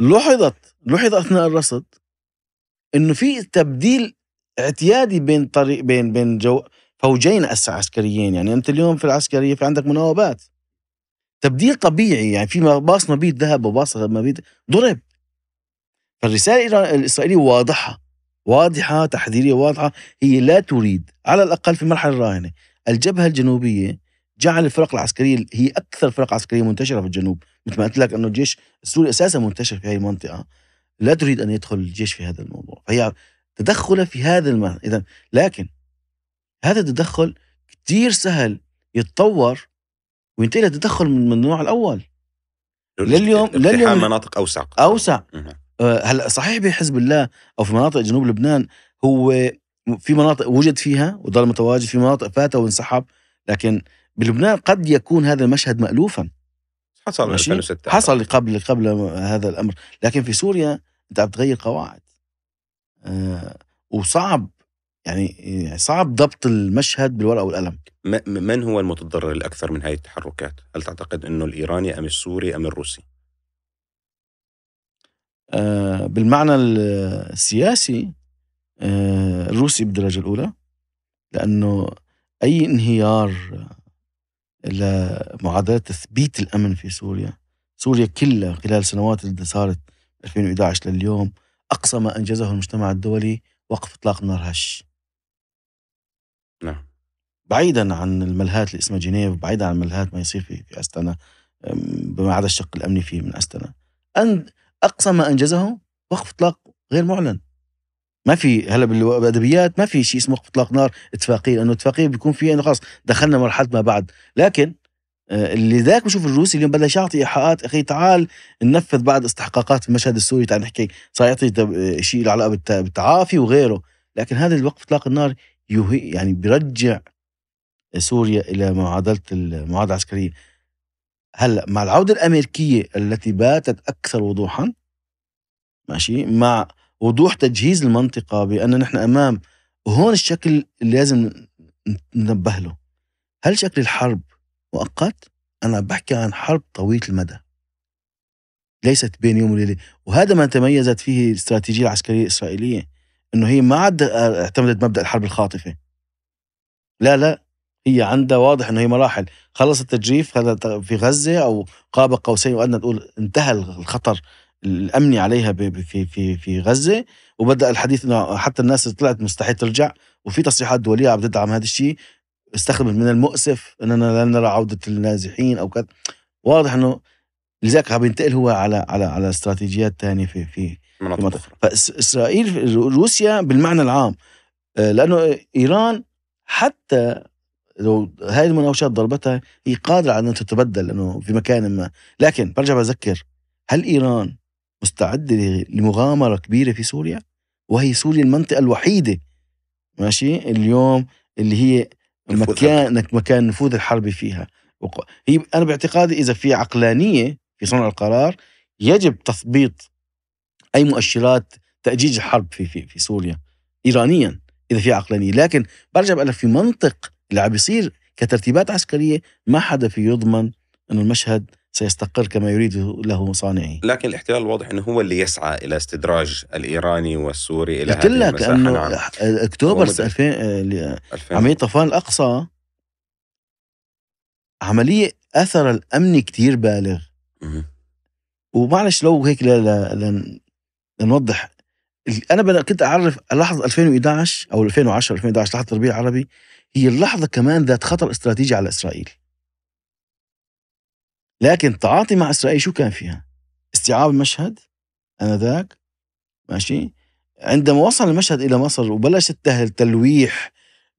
لوحظت لوحظ اثناء الرصد انه في تبديل اعتيادي بين طريق بين بين جو فوجين عسكريين يعني انت اليوم في العسكريه في عندك مناوبات تبديل طبيعي يعني في باص مبيد ذهب وباص مبيد ضرب فالرساله الاسرائيليه واضحه واضحه تحذيريه واضحه هي لا تريد على الاقل في المرحله الراهنه الجبهه الجنوبيه جعل الفرق العسكريه هي اكثر فرق عسكريه منتشره في الجنوب مثل ما قلت لك انه الجيش السوري اساسا منتشر في هذه المنطقه لا تريد ان يدخل الجيش في هذا الموضوع فهي تدخله في هذا المهن إذا لكن هذا التدخل كتير سهل يتطور وينتقل لتدخل من النوع الأول لليوم لليوم مناطق أوسع أوسع آه، هلا صحيح بحزب الله أو في مناطق جنوب لبنان هو في مناطق وجد فيها وظل متواجد في مناطق فات وانسحب لكن بلبنان قد يكون هذا المشهد مألوفا حصل 2006 حصل قبل قبل هذا الامر لكن في سوريا انت عم تغير قواعد آه، وصعب يعني،, يعني صعب ضبط المشهد بالورقه والقلم من هو المتضرر الاكثر من هذه التحركات؟ هل تعتقد انه الايراني ام السوري ام الروسي؟ آه، بالمعنى السياسي آه، الروسي بالدرجه الاولى لانه اي انهيار لمعادله تثبيت الامن في سوريا سوريا كلها خلال سنوات اللي صارت 2011 لليوم أقصى ما أنجزه المجتمع الدولي وقف إطلاق النار هش نعم بعيدا عن الملهات اللي اسمها جنيف بعيدا عن الملهات ما يصير في في أستنا بما عدا الشق الأمني فيه من أستنا أن أقصى ما أنجزه وقف إطلاق غير معلن ما في هلا بالادبيات ما في شيء اسمه وقف اطلاق نار اتفاقيه لانه اتفاقيه بيكون فيها انه خلص دخلنا مرحله ما بعد لكن آه، لذلك بشوف الروسي اليوم بلش يعطي ايحاءات اخي تعال ننفذ بعض استحقاقات المشهد السوري تعال نحكي صار يعطي آه، شيء له علاقه بالتعافي وغيره لكن هذا الوقف اطلاق النار يهي يعني بيرجع سوريا الى معادله المعادله العسكريه هلا مع العوده الامريكيه التي باتت اكثر وضوحا ماشي مع وضوح تجهيز المنطقه بان نحن امام وهون الشكل اللي لازم ننبه له هل شكل الحرب مؤقت أنا بحكي عن حرب طويلة المدى ليست بين يوم وليلة وهذا ما تميزت فيه الاستراتيجية العسكرية الإسرائيلية أنه هي ما عاد اعتمدت مبدأ الحرب الخاطفة لا لا هي عندها واضح أنه هي مراحل خلص التجريف في غزة أو قاب قوسين وأدنى تقول انتهى الخطر الامني عليها في في في غزه وبدا الحديث انه حتى الناس طلعت مستحيل ترجع وفي تصريحات دوليه عم تدعم هذا الشيء استخدمت من المؤسف اننا لن نرى عوده النازحين او كذا واضح انه لذلك عم ينتقل هو على على على استراتيجيات ثانيه في في مناطق اخرى فاسرائيل روسيا بالمعنى العام آه، لانه ايران حتى لو هاي المناوشات ضربتها هي قادره على ان تتبدل لانه في مكان ما لكن برجع بذكر هل ايران مستعده لمغامره كبيره في سوريا وهي سوريا المنطقه الوحيده ماشي اليوم اللي هي مكان مكان النفوذ الحربي فيها هي انا باعتقادي اذا في عقلانيه في صنع القرار يجب تثبيط اي مؤشرات تاجيج الحرب في في في سوريا ايرانيا اذا في عقلانيه لكن برجع بقول في منطق اللي عم بيصير كترتيبات عسكريه ما حدا في يضمن انه المشهد سيستقر كما يريد له مصانعه لكن الاحتلال واضح انه هو اللي يسعى الى استدراج الايراني والسوري الى قلت لك انه نعم. اكتوبر 2000 آه، عمليه طوفان الاقصى عمليه اثر الامني كتير بالغ ومعلش لو هيك لا لا لنوضح انا كنت اعرف لحظه 2011 او 2010 2011 لحظه التربيع العربي هي اللحظه كمان ذات خطر استراتيجي على اسرائيل لكن تعاطي مع اسرائيل شو كان فيها؟ استيعاب المشهد انذاك ماشي عندما وصل المشهد الى مصر وبلش التلويح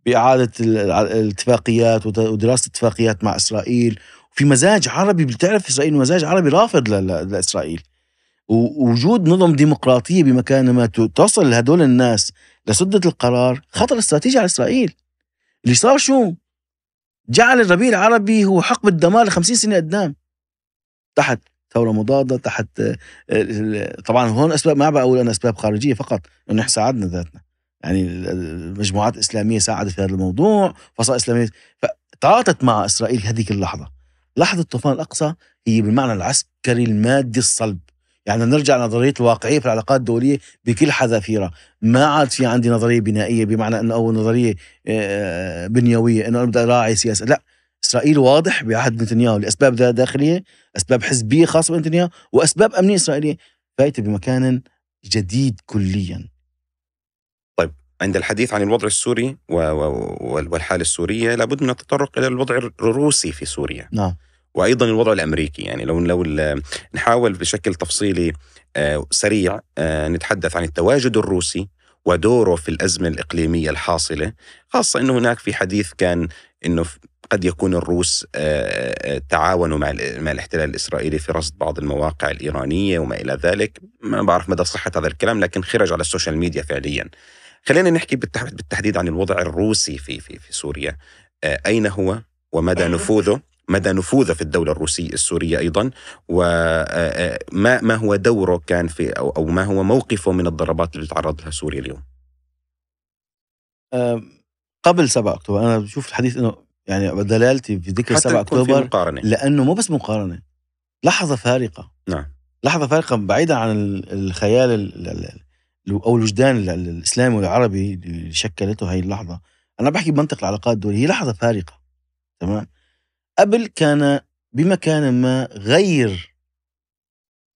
باعاده الاتفاقيات ودراسه اتفاقيات مع اسرائيل في مزاج عربي بتعرف اسرائيل مزاج عربي رافض لاسرائيل ووجود نظم ديمقراطيه بمكان ما تصل هدول الناس لسده القرار خطر استراتيجي على اسرائيل اللي صار شو؟ جعل الربيع العربي هو حقبه دمار 50 سنه قدام تحت ثوره مضاده تحت آه، طبعا هون اسباب ما بقول انا اسباب خارجيه فقط انه احنا ساعدنا ذاتنا يعني المجموعات الاسلاميه ساعدت في هذا الموضوع فصائل اسلاميه فتعاطت مع اسرائيل هذيك اللحظه لحظه طوفان الاقصى هي بالمعنى العسكري المادي الصلب يعني نرجع نظريه الواقعيه في العلاقات الدوليه بكل حذافيرها ما عاد في عندي نظريه بنائيه بمعنى انه او نظريه آه، بنيويه انه انا بدي اراعي سياسه لا اسرائيل واضح بعهد نتنياهو لاسباب داخليه، اسباب حزبيه خاصه بنتنياهو، واسباب امنيه اسرائيليه، فايته بمكان جديد كليا. طيب عند الحديث عن الوضع السوري والحاله السوريه لابد من التطرق الى الوضع الروسي في سوريا. نعم. وايضا الوضع الامريكي يعني لو لو نحاول بشكل تفصيلي آه، سريع آه، نتحدث عن التواجد الروسي ودوره في الازمه الاقليميه الحاصله خاصه انه هناك في حديث كان انه قد يكون الروس آه، آه، تعاونوا مع الاحتلال الاسرائيلي في رصد بعض المواقع الايرانيه وما الى ذلك، ما بعرف مدى صحه هذا الكلام لكن خرج على السوشيال ميديا فعليا. خلينا نحكي بالتحديد عن الوضع الروسي في في في سوريا، آه، اين هو ومدى أيوه. نفوذه؟ مدى نفوذه في الدولة الروسية السورية أيضا وما ما هو دوره كان في أو, أو ما هو موقفه من الضربات اللي تعرض لها سوريا اليوم قبل 7 أكتوبر أنا بشوف الحديث أنه يعني دلالتي في ذكر 7 اكتوبر مقارنة. لانه مو بس مقارنه لحظه فارقه نعم لحظه فارقه بعيدا عن الخيال او الوجدان الاسلامي والعربي اللي شكلته هي اللحظه انا بحكي بمنطق العلاقات الدوليه هي لحظه فارقه تمام قبل كان بمكان ما غير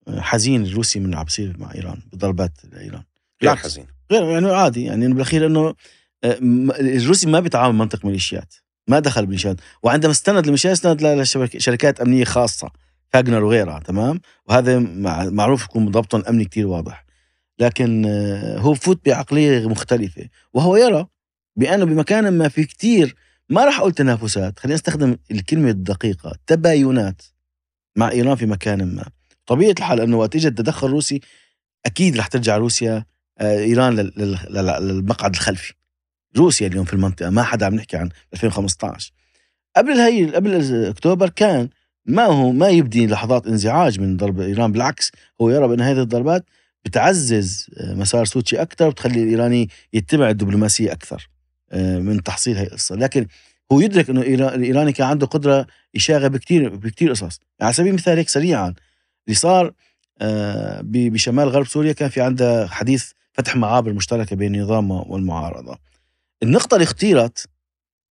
آه، حزين الروسي من اللي عم مع ايران بضربات ايران غير حزين غير يعني عادي يعني بالاخير انه آه، الروسي ما بيتعامل منطق ميليشيات ما دخل بمشاد وعندما استند لمشاد استند لشركات امنيه خاصه فاجنر وغيرها تمام وهذا معروف يكون ضبط امني كتير واضح لكن آه، هو فوت بعقليه مختلفه وهو يرى بانه بمكان ما في كتير ما راح اقول تنافسات خلينا نستخدم الكلمه الدقيقه تباينات مع ايران في مكان ما طبيعه الحال انه وقت اجى التدخل الروسي اكيد رح ترجع روسيا آه، ايران للمقعد الخلفي روسيا اليوم في المنطقه ما حدا عم نحكي عن 2015 قبل هي قبل اكتوبر كان ما هو ما يبدي لحظات انزعاج من ضرب ايران بالعكس هو يرى بان هذه الضربات بتعزز آه، مسار سوتشي اكثر وتخلي الايراني يتبع الدبلوماسيه اكثر آه، من تحصيل هي القصه لكن هو يدرك انه الايراني كان عنده قدره يشاغب بكثير بكثير قصص يعني على سبيل المثال هيك سريعا اللي صار آه، بشمال غرب سوريا كان في عندها حديث فتح معابر مشتركه بين النظام والمعارضه النقطة اللي اختيرت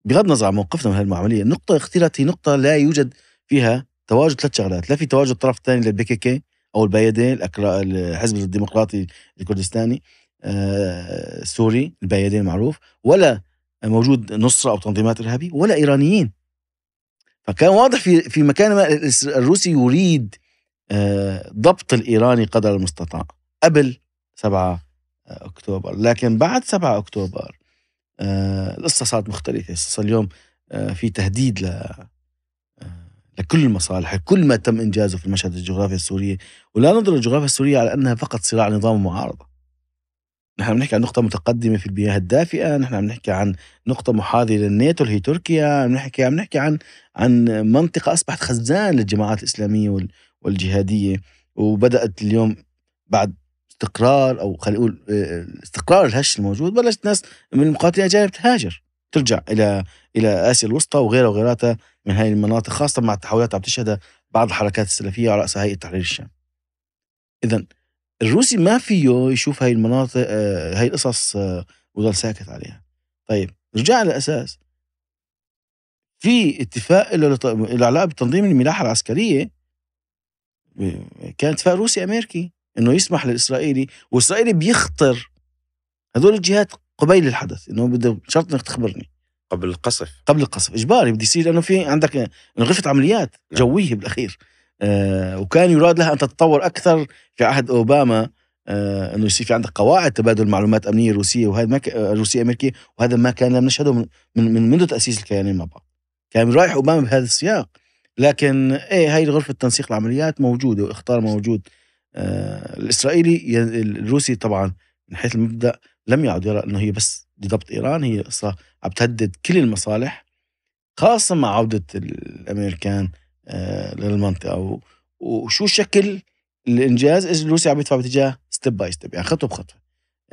بغض النظر عن موقفنا من هالمعملية النقطة اللي اختيرت هي نقطة لا يوجد فيها تواجد ثلاث شغلات لا في تواجد طرف ثاني للبي كي كي أو البيدين الحزب الديمقراطي الكردستاني آه، السوري البيدين المعروف ولا موجود نصرة أو تنظيمات إرهابية ولا إيرانيين فكان واضح في في مكان ما الروسي يريد آه، ضبط الايراني قدر المستطاع قبل 7 اكتوبر لكن بعد 7 اكتوبر آه، القصة صارت مختلفة القصة اليوم آه، في تهديد ل آه، لكل المصالح كل ما تم إنجازه في المشهد الجغرافي السورية ولا ننظر للجغرافيا السورية على أنها فقط صراع نظام ومعارضة نحن عم نحكي عن نقطة متقدمة في المياه الدافئة، نحن عم نحكي عن نقطة محاذية للناتو اللي هي تركيا، عم نحكي عم نحكي عن عن منطقة أصبحت خزان للجماعات الإسلامية والجهادية وبدأت اليوم بعد استقرار او خلينا نقول آه، استقرار الهش الموجود بلشت ناس من المقاتلين الاجانب تهاجر ترجع الى الى اسيا الوسطى وغيرها وغيراتها من هذه المناطق خاصه مع التحولات عم تشهدها بعض الحركات السلفيه على راسها هيئه تحرير الشام. اذا الروسي ما فيه يشوف هاي المناطق آه، هاي القصص آه، وظل ساكت عليها. طيب رجع للاساس في اتفاق له العلاقه بتنظيم الملاحه العسكريه كان اتفاق روسي امريكي انه يسمح للاسرائيلي واسرائيلي بيخطر هذول الجهات قبيل الحدث انه بده شرط انك تخبرني قبل القصف قبل القصف اجباري بده يصير لانه في عندك غرفه عمليات نعم. جويه بالاخير آه وكان يراد لها ان تتطور اكثر في عهد اوباما آه انه يصير في عندك قواعد تبادل معلومات امنيه روسيه وهذا ما ك... آه، روسيه امريكيه وهذا ما كان لم نشهده من, من, من منذ تاسيس الكيانين مع بعض كان رايح اوباما بهذا السياق لكن ايه هاي غرفه تنسيق العمليات موجوده واختار موجود آه، الاسرائيلي الروسي طبعا من حيث المبدا لم يعد يرى انه هي بس لضبط ايران هي قصه عم تهدد كل المصالح خاصه مع عوده الامريكان آه، للمنطقه وشو شكل الانجاز الروسي عم يدفع باتجاه ستيب باي ستيب يعني خطوه بخطوه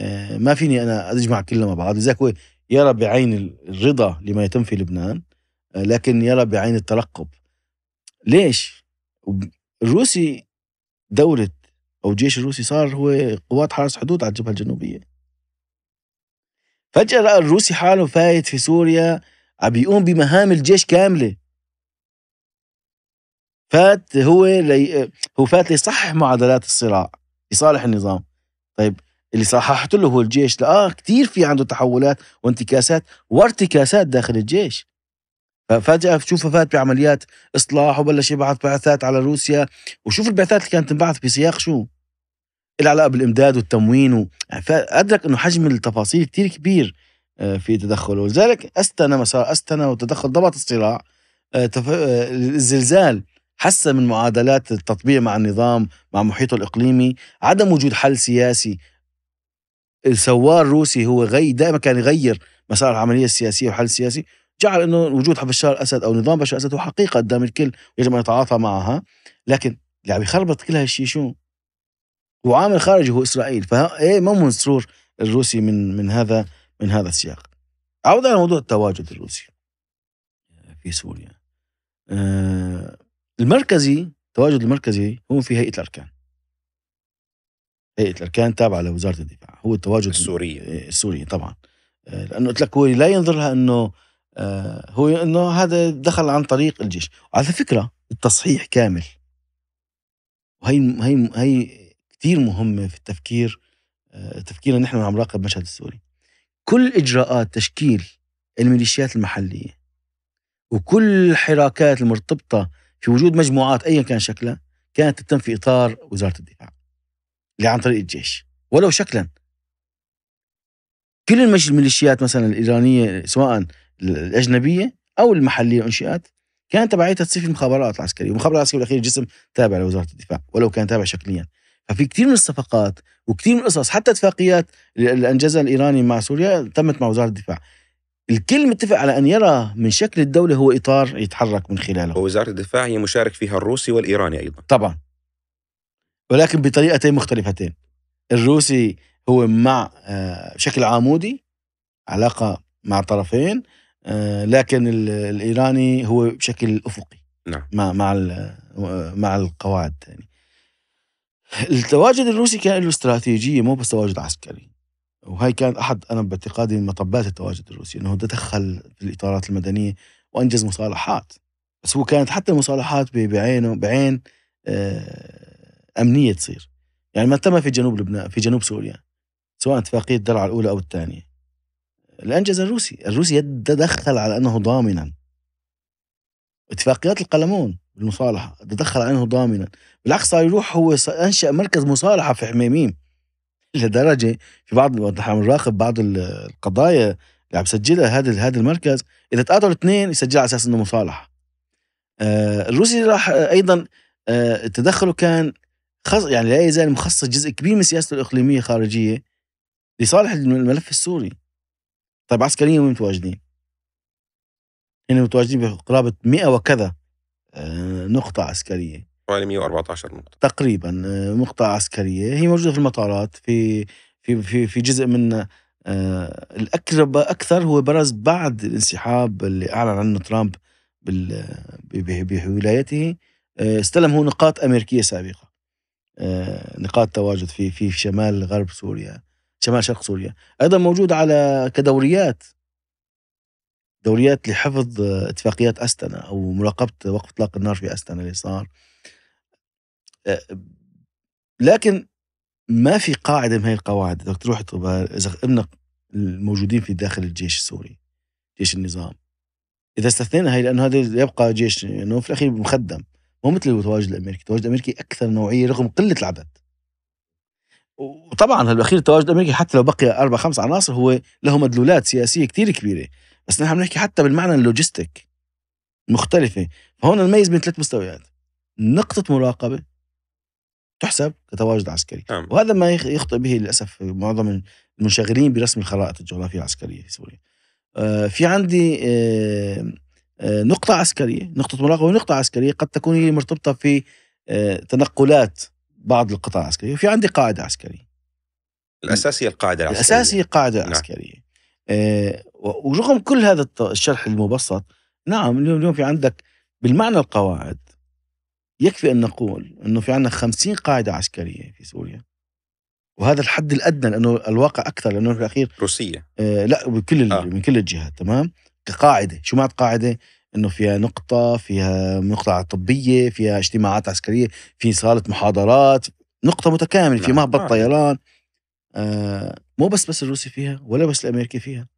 آه، ما فيني انا اجمع كلها مع بعض لذلك هو يرى بعين الرضا لما يتم في لبنان لكن يرى بعين الترقب ليش الروسي دولة او الجيش الروسي صار هو قوات حرس حدود على الجبهه الجنوبيه فجاه راى الروسي حاله فايت في سوريا عم بيقوم بمهام الجيش كامله فات هو لي هو فات ليصحح معادلات الصراع لصالح النظام طيب اللي صححت له هو الجيش لقاه كثير في عنده تحولات وانتكاسات وارتكاسات داخل الجيش ففجأة شوفه فات بعمليات إصلاح وبلش يبعث بعثات على روسيا وشوف البعثات اللي كانت تنبعث بسياق شو علاقه بالامداد والتموين و... يعني فادرك انه حجم التفاصيل كتير كبير آه، في تدخله ولذلك استنى مسار استنى وتدخل ضبط الصراع آه، تف... آه، الزلزال حسن من معادلات التطبيع مع النظام مع محيطه الإقليمي عدم وجود حل سياسي الثوار الروسي هو غي دائما كان يغير مسار العملية السياسية وحل سياسي جعل أنه وجود بشار الاسد أو نظام بشار الاسد هو حقيقة قدام الكل يجب أن يتعاطى معها لكن اللي عم يخربط كل هالشيء شو وعامل خارجي هو اسرائيل فايه ما منصور الروسي من من هذا من هذا السياق عوده على موضوع التواجد الروسي في سوريا آه المركزي التواجد المركزي هو في هيئه الاركان هيئه الاركان تابعه لوزاره الدفاع هو التواجد السوري آه، السوري طبعا آه، لانه قلت لك هو لا ينظر لها انه آه، هو انه هذا دخل عن طريق الجيش على فكره التصحيح كامل وهي هي هي كثير مهمه في التفكير آه، تفكيرنا نحن عم نراقب المشهد السوري كل اجراءات تشكيل الميليشيات المحليه وكل الحراكات المرتبطه في وجود مجموعات ايا كان شكلها كانت تتم في اطار وزاره الدفاع اللي عن طريق الجيش ولو شكلا كل الميليشيات مثلا الايرانيه سواء الاجنبيه او المحليه انشئت كانت تبعيتها تصير في المخابرات العسكريه، المخابرات العسكريه بالاخير جسم تابع لوزاره الدفاع ولو كان تابع شكليا، ففي كثير من الصفقات وكثير من القصص حتى اتفاقيات اللي انجزها الايراني مع سوريا تمت مع وزاره الدفاع الكل متفق على ان يرى من شكل الدوله هو اطار يتحرك من خلاله ووزاره الدفاع هي مشارك فيها الروسي والايراني ايضا طبعا ولكن بطريقتين مختلفتين الروسي هو مع آه، بشكل عامودي علاقه مع طرفين آه، لكن الايراني هو بشكل افقي نعم مع مع آه، مع القواعد يعني التواجد الروسي كان له استراتيجيه مو بس تواجد عسكري وهي كانت احد انا باعتقادي مطبات التواجد الروسي انه تدخل في الاطارات المدنيه وانجز مصالحات بس هو كانت حتى المصالحات بعينه بعين آه، امنيه تصير يعني ما تم في جنوب لبنان في جنوب سوريا سواء اتفاقيه درعا الاولى او الثانيه الانجز الروسي الروسي يتدخل على انه ضامنا اتفاقيات القلمون بالمصالحه تدخل عنه ضامنا بالعكس صار يروح هو انشا مركز مصالحه في حميميم لدرجه في بعض نحن نراقب بعض القضايا اللي عم يسجلها هذا هذا المركز اذا تقاتلوا اثنين يسجلها على اساس انه مصالحه آه الروسي راح ايضا آه تدخله كان خص يعني لا يزال مخصص جزء كبير من سياسته الاقليميه الخارجيه لصالح الملف السوري طيب عسكريا وين متواجدين؟ هنا متواجدين بقرابه 100 وكذا آه، نقطة عسكرية حوالي 114 نقطة تقريبا آه، نقطة عسكرية هي موجودة في المطارات في في في في جزء من آه، الأقرب أكثر هو برز بعد الانسحاب اللي أعلن عنه ترامب بولايته استلم هو نقاط أمريكية سابقة نقاط تواجد في في شمال غرب سوريا شمال شرق سوريا أيضا موجود على كدوريات دوريات لحفظ اتفاقيات أستنا أو مراقبة وقف إطلاق النار في أستنا اللي صار لكن ما في قاعدة من هاي القواعد بدك تروح إذا قلنا الموجودين في داخل الجيش السوري جيش النظام إذا استثنينا هاي لأنه هذا يبقى جيش إنه في الأخير مخدم مو مثل التواجد الأمريكي التواجد الأمريكي أكثر نوعية رغم قلة العدد وطبعا بالاخير التواجد الامريكي حتى لو بقي اربع خمس عناصر هو له مدلولات سياسيه كثير كبيره بس نحن عم نحكي حتى بالمعنى اللوجيستيك مختلفة فهون نميز بين ثلاث مستويات نقطة مراقبة تحسب كتواجد عسكري أم. نعم. وهذا ما يخطئ به للأسف معظم المنشغلين برسم الخرائط الجغرافية العسكرية في سوريا آه في عندي آه آه نقطة عسكرية نقطة مراقبة ونقطة عسكرية قد تكون هي مرتبطة في آه، تنقلات بعض القطاع العسكري وفي عندي قاعدة عسكرية الأساس هي القاعدة العسكرية الأساس هي القاعدة نعم. العسكرية نعم. آه، ورغم كل هذا الشرح المبسط نعم اليوم اليوم في عندك بالمعنى القواعد يكفي ان نقول انه في عندنا 50 قاعده عسكريه في سوريا وهذا الحد الادنى لانه الواقع اكثر لانه في الاخير روسيه آه لا بكل آه. من كل الجهات تمام كقاعده شو معنى قاعده انه فيها نقطه فيها مقطع طبيه فيها اجتماعات عسكريه في صاله محاضرات نقطه متكامله في نعم. مهبط آه. طيران آه مو بس بس الروسي فيها ولا بس الامريكي فيها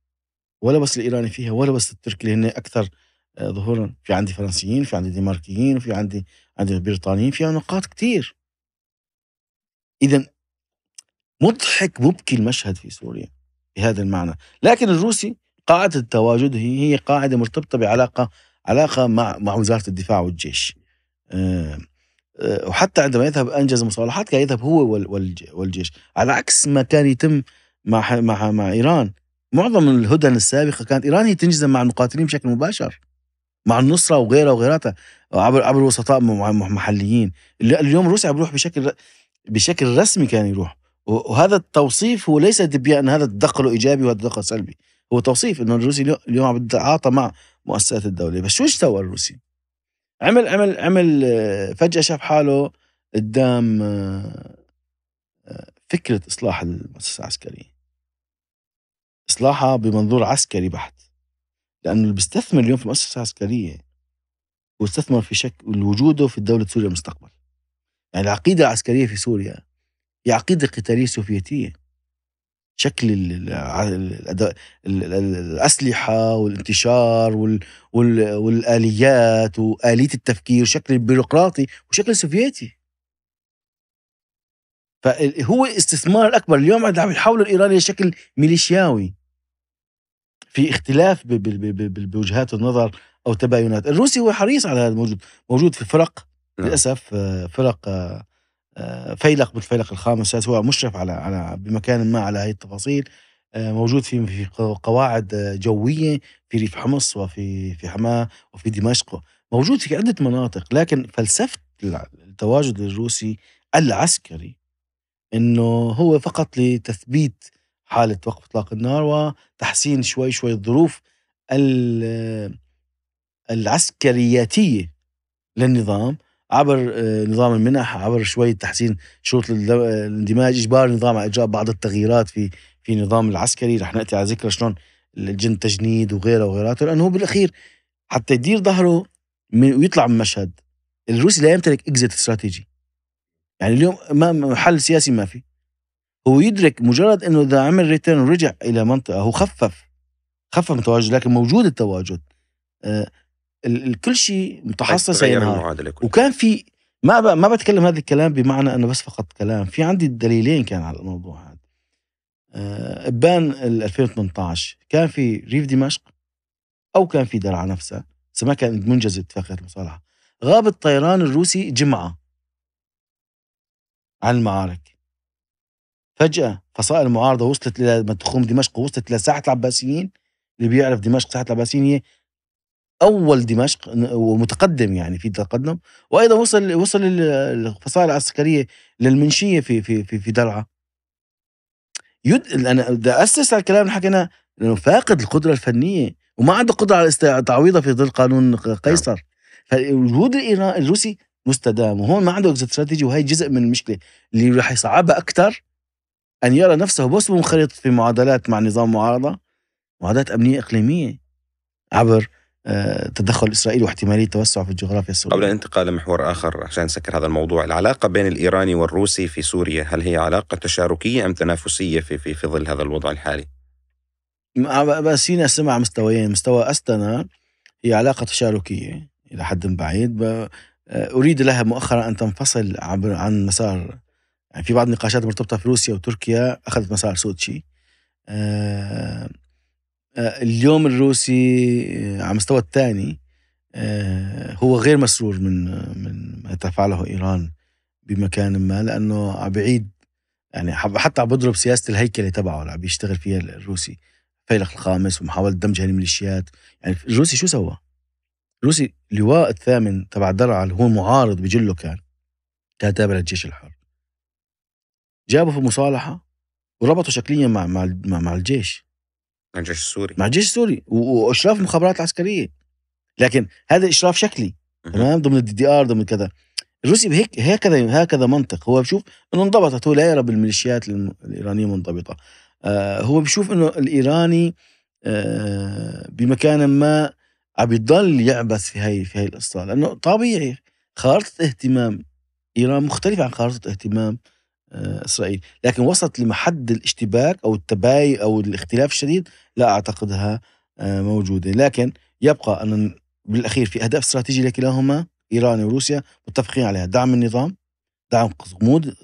ولا بس الايراني فيها ولا بس التركي اللي هن اكثر آه، ظهورا في عندي فرنسيين في عندي دنماركيين في عندي عندي بريطانيين فيها نقاط كثير اذا مضحك مبكي المشهد في سوريا بهذا المعنى لكن الروسي قاعدة التواجد هي هي قاعدة مرتبطة بعلاقة علاقة مع مع وزارة الدفاع والجيش آه، آه، وحتى عندما يذهب أنجز مصالحات كان يذهب هو والجيش على عكس ما كان يتم مع مع مع ايران معظم الهدن السابقه كانت ايران هي تنجزم مع المقاتلين بشكل مباشر مع النصره وغيرها وغيراتها عبر عبر وسطاء محليين اليوم روسيا عم يروح بشكل بشكل رسمي كان يروح وهذا التوصيف هو ليس ان هذا الدخل ايجابي وهذا تدخل سلبي هو توصيف انه الروسي اليوم عم يتعاطى مع مؤسسات الدوله بس شو استوى الروسي عمل عمل عمل آه، فجاه شاف حاله قدام آه، آه، فكرة إصلاح المؤسسة العسكرية إصلاحها بمنظور عسكري بحت لأنه اللي بيستثمر اليوم في مؤسسة عسكرية واستثمر في شكل وجوده في دولة سوريا المستقبل يعني العقيدة العسكرية في سوريا هي عقيدة قتالية سوفيتية شكل الأسلحة والانتشار والآليات وآلية التفكير وشكل البيروقراطي وشكل سوفيتي فهو الاستثمار الاكبر اليوم عم يحولوا الايراني لشكل ميليشياوي في اختلاف بوجهات النظر او تباينات الروسي هو حريص على هذا الموجود موجود في فرق نعم. للاسف آه، فرق آه، آه، فيلق بالفيلق الخامس هو مشرف على على بمكان ما على هذه التفاصيل موجود في في قواعد جويه في ريف حمص وفي في حماه وفي دمشق موجود في عده مناطق لكن فلسفه التواجد الروسي العسكري انه هو فقط لتثبيت حاله وقف اطلاق النار وتحسين شوي شوي الظروف العسكرياتيه للنظام عبر آه، نظام المنح عبر شوية تحسين شروط آه، الاندماج إجبار النظام على إجراء بعض التغييرات في في نظام العسكري رح نأتي على ذكر شلون الجن تجنيد وغيره وغيراته لأنه هو بالأخير حتى يدير ظهره ويطلع من مشهد الروسي لا يمتلك إكزيت استراتيجي يعني اليوم ما حل سياسي ما في هو يدرك مجرد انه اذا عمل ريتيرن ورجع الى منطقه هو خفف خفف من التواجد لكن موجود التواجد آه كل شيء متحصص طيب، ينهار وكان في ما ما بتكلم هذا الكلام بمعنى انه بس فقط كلام في عندي دليلين كان على الموضوع هذا آه ابان 2018 كان في ريف دمشق او كان في درعا نفسها بس ما كان منجز اتفاقيه المصالحه غاب الطيران الروسي جمعه عن المعارك فجأة فصائل المعارضة وصلت إلى تخوم دمشق وصلت إلى ساحة العباسيين اللي بيعرف دمشق ساحة العباسيين هي أول دمشق ومتقدم يعني في تقدم وأيضا وصل وصل الفصائل العسكرية للمنشية في في في, في درعا يد أنا بدي أسس على الكلام اللي حكيناه لأنه فاقد القدرة الفنية وما عنده قدرة على تعويضها في ظل قانون قيصر نعم. فالوجود الروسي مستدام وهون ما عنده اكزيت استراتيجي وهي جزء من المشكله اللي راح يصعبها اكثر ان يرى نفسه بس منخرط في معادلات مع نظام معارضه معادلات امنيه اقليميه عبر آه، تدخل اسرائيل واحتماليه توسع في الجغرافيا السوريه قبل الانتقال لمحور اخر عشان نسكر هذا الموضوع العلاقه بين الايراني والروسي في سوريا هل هي علاقه تشاركيه ام تنافسيه في في, في ظل هذا الوضع الحالي آه، بس هنا سمع مستويين مستوى استنا هي علاقه تشاركيه الى حد بعيد آه، أريد لها مؤخرا أن تنفصل عبر عن مسار يعني في بعض النقاشات مرتبطة في روسيا وتركيا أخذت مسار سوتشي آه، آه، اليوم الروسي على المستوى الثاني هو غير مسرور من من ما تفعله إيران بمكان ما لأنه عم بعيد يعني حتى عم بضرب سياسة الهيكلة تبعه اللي عم بيشتغل فيها الروسي الفيلق الخامس ومحاولة دمج الميليشيات يعني الروسي شو سوى؟ روسي اللواء الثامن تبع درعا اللي هو معارض بجله كان كان تابع للجيش الحر جابه في مصالحه وربطوا شكليا مع مع مع الجيش مع الجيش السوري مع الجيش السوري واشراف المخابرات العسكريه لكن هذا اشراف شكلي تمام ضمن الدي دي ار ضمن كذا الروسي بهيك هكذا هكذا منطق هو بشوف انه انضبطت هو لا يرى بالميليشيات الايرانيه منضبطه آه هو بشوف انه الايراني آه بمكان ما عم يضل يعبث في هاي في هاي القصه لانه طبيعي خارطه اهتمام ايران مختلفه عن خارطه اهتمام آه، اسرائيل لكن وصلت لمحد الاشتباك او التباي او الاختلاف الشديد لا اعتقدها آه، موجوده لكن يبقى ان بالاخير في اهداف استراتيجيه لكلاهما ايران وروسيا متفقين عليها دعم النظام دعم صمود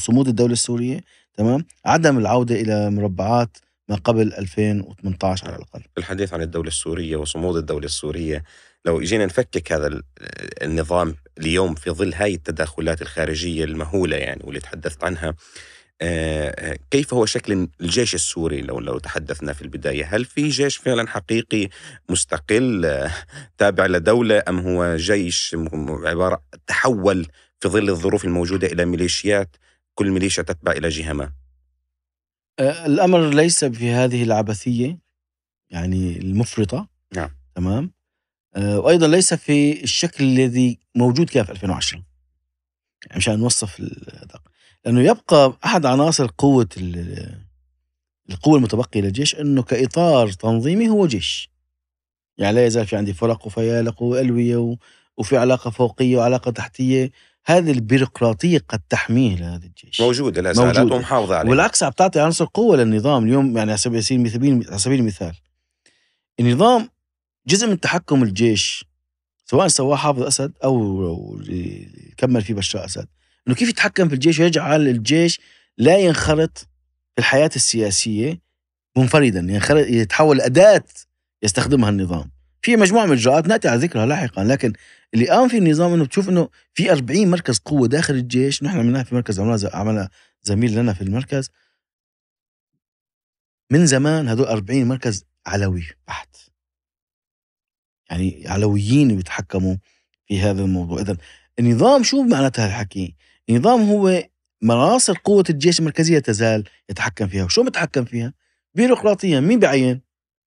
صمود الدوله السوريه تمام عدم العوده الى مربعات ما قبل 2018 على الأقل الحديث عن الدولة السورية وصمود الدولة السورية لو اجينا نفكك هذا النظام اليوم في ظل هاي التداخلات الخارجية المهولة يعني واللي تحدثت عنها آه، آه، كيف هو شكل الجيش السوري لو لو تحدثنا في البداية هل في جيش فعلا حقيقي مستقل آه، تابع لدولة أم هو جيش عبارة تحول في ظل الظروف الموجودة إلى ميليشيات كل ميليشيا تتبع إلى جهة ما آه، الأمر ليس في هذه العبثية يعني المفرطة نعم تمام آه، وأيضا ليس في الشكل الذي موجود كان في 2010 يعني مشان نوصف لأنه يبقى أحد عناصر قوة القوة المتبقية للجيش أنه كإطار تنظيمي هو جيش يعني لا يزال في عندي فرق وفيالق وألوية وفي علاقة فوقية وعلاقة تحتية هذه البيروقراطيه قد تحميه لهذا الجيش موجوده لا زالت ومحافظه عليه والعكس عم بتعطي عنصر قوه للنظام اليوم يعني على سبيل المثال النظام جزء من تحكم الجيش سواء سواه حافظ اسد او كمل فيه بشار اسد انه كيف يتحكم في الجيش ويجعل الجيش لا ينخرط في الحياه السياسيه منفردا ينخرط يتحول اداه يستخدمها النظام في مجموعه من الاجراءات ناتي على ذكرها لاحقا لكن اللي قام فيه النظام انه بتشوف انه في 40 مركز قوه داخل الجيش نحن عملناها في مركز عملها زميل لنا في المركز من زمان هدول 40 مركز علوي بحت يعني علويين بيتحكموا في هذا الموضوع اذا النظام شو معناتها الحكي النظام هو مناصر قوة الجيش المركزية تزال يتحكم فيها وشو متحكم فيها بيروقراطيا مين بعين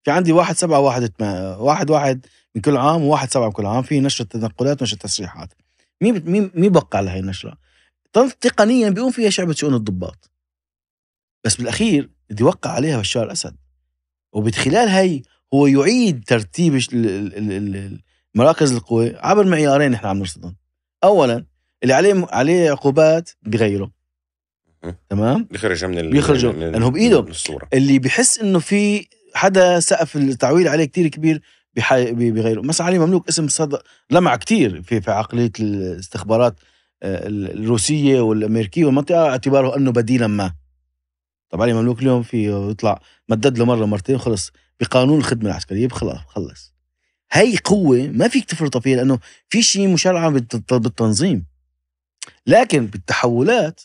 في عندي واحد سبعة واحد واحد واحد من كل عام وواحد سبعة من كل عام في نشرة تنقلات ونشرة تصريحات مين مين مين مين بوقع هاي النشرة تقنيا بيقوم فيها شعبة شؤون الضباط بس بالاخير بده يوقع عليها بشار الاسد وبخلال هي هو يعيد ترتيب مراكز القوى عبر معيارين نحن عم نرصدهم اولا اللي عليه عليه عقوبات بغيره تمام بيخرجها من بيخرجه لانه بايده الصورة. اللي بحس انه في حدا سقف التعويل عليه كتير كبير بحي... بغيره مثلا علي مملوك اسم صدق لمع كتير في في عقليه الاستخبارات آه، الروسيه والامريكيه والمنطقه اعتباره انه بديلا ما طبعا علي مملوك اليوم في يطلع مدد له مره مرتين خلص بقانون الخدمه العسكريه خلص خلص هي قوه ما فيك تفرطها فيها لانه في شيء مشرعه بالتنظيم لكن بالتحولات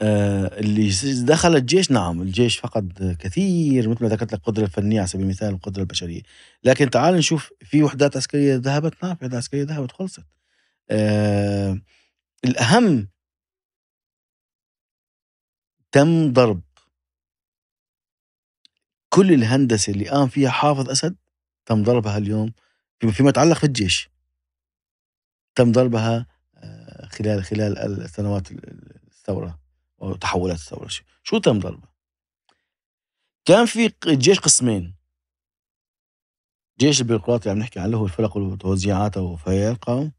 آه، اللي دخل الجيش نعم الجيش فقد كثير مثل ما ذكرت لك القدرة الفنية على سبيل المثال القدره البشرية لكن تعال نشوف في وحدات عسكرية ذهبت نعم في وحدات عسكرية ذهبت خلصت آه الأهم تم ضرب كل الهندسة اللي قام فيها حافظ أسد تم ضربها اليوم فيما يتعلق في الجيش تم ضربها آه، خلال خلال السنوات الثورة وتحولات الثوره شو تم ضربه كان في الجيش قسمين جيش البيروقراطي عم نحكي عنه هو الفرق وتوزيعاتها وفريقها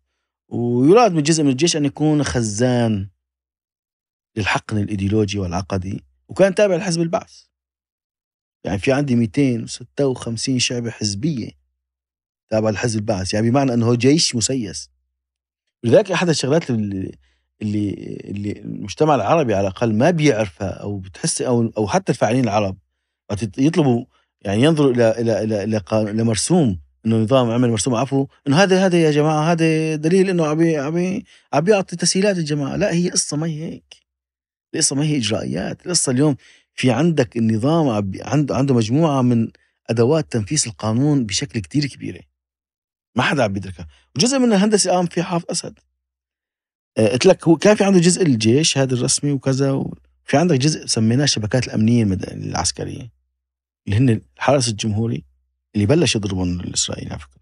ويراد من جزء من الجيش ان يكون خزان للحقن الايديولوجي والعقدي وكان تابع لحزب البعث يعني في عندي 256 شعبة حزبية تابعة لحزب البعث يعني بمعنى أنه جيش مسيس لذلك أحد الشغلات اللي اللي اللي المجتمع العربي على الاقل ما بيعرفها او بتحس او او حتى الفاعلين العرب يطلبوا يعني ينظروا الى الى الى الى, لمرسوم انه نظام عمل مرسوم عفو انه هذا هذا يا جماعه هذا دليل انه عم عم عم يعطي تسهيلات الجماعه لا هي قصه ما هي هيك القصه ما هي اجرائيات القصه اليوم في عندك النظام عنده عنده مجموعه من ادوات تنفيذ القانون بشكل كتير كبيره ما حدا عم بيدركها وجزء من الهندسه قام في حافظ اسد قلت آه، لك هو كان في عنده جزء الجيش هذا الرسمي وكذا وفي عندك جزء سميناه الشبكات الامنيه العسكريه اللي هن الحرس الجمهوري اللي بلش يضربهم الاسرائيلي على فكره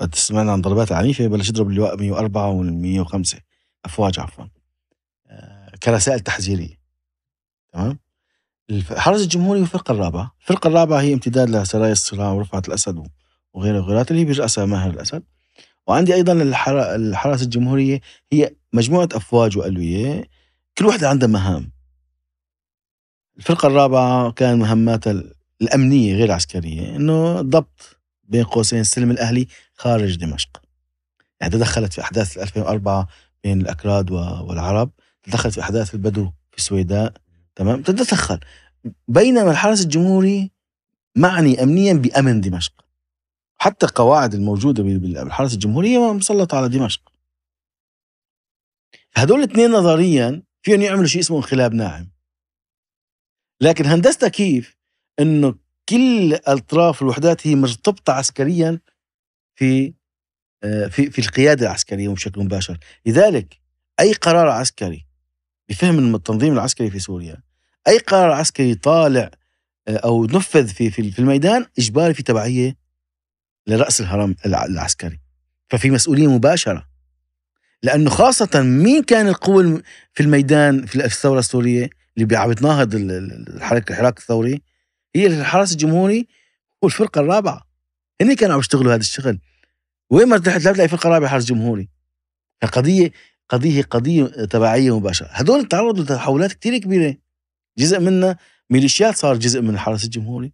قد آه، سمعنا عن ضربات عنيفه بلش يضرب اللواء 104 وال 105 افواج عفوا آه، كرسائل تحذيريه تمام الحرس الجمهوري والفرقه الرابعه الفرقه الرابعه هي امتداد لسرايا الصراع ورفعت الاسد وغيره وغيرات اللي برأسها ماهر الاسد وعندي ايضا الحراسه الجمهوريه هي مجموعه افواج والويه كل واحده عندها مهام الفرقه الرابعه كان مهماتها الامنيه غير العسكريه انه ضبط بين قوسين السلم الاهلي خارج دمشق يعني تدخلت في احداث 2004 بين الاكراد والعرب تدخلت في احداث البدو في السويداء تمام تتدخل بينما الحرس الجمهوري معني امنيا بامن دمشق حتى القواعد الموجوده بالحرس الجمهوريه ما مسلطه على دمشق هدول الاثنين نظريا فيهم يعملوا شيء اسمه انقلاب ناعم لكن هندستها كيف انه كل اطراف الوحدات هي مرتبطه عسكريا في آه، في في القياده العسكريه بشكل مباشر لذلك اي قرار عسكري بفهم التنظيم العسكري في سوريا اي قرار عسكري طالع آه، او نفذ في في الميدان اجباري في تبعيه لرأس الهرم العسكري ففي مسؤولية مباشرة لأنه خاصة مين كان القوة في الميدان في الثورة السورية اللي بيتناهض الحركة الحراك الثوري هي الحرس الجمهوري والفرقة الرابعة هن كانوا عم يشتغلوا هذا الشغل وين ما لا بتلاقي فرقة رابعة حرس جمهوري فقضية قضية قضية تبعية مباشرة هدول تعرضوا لتحولات كتير كبيرة جزء منها ميليشيات صار جزء من الحرس الجمهوري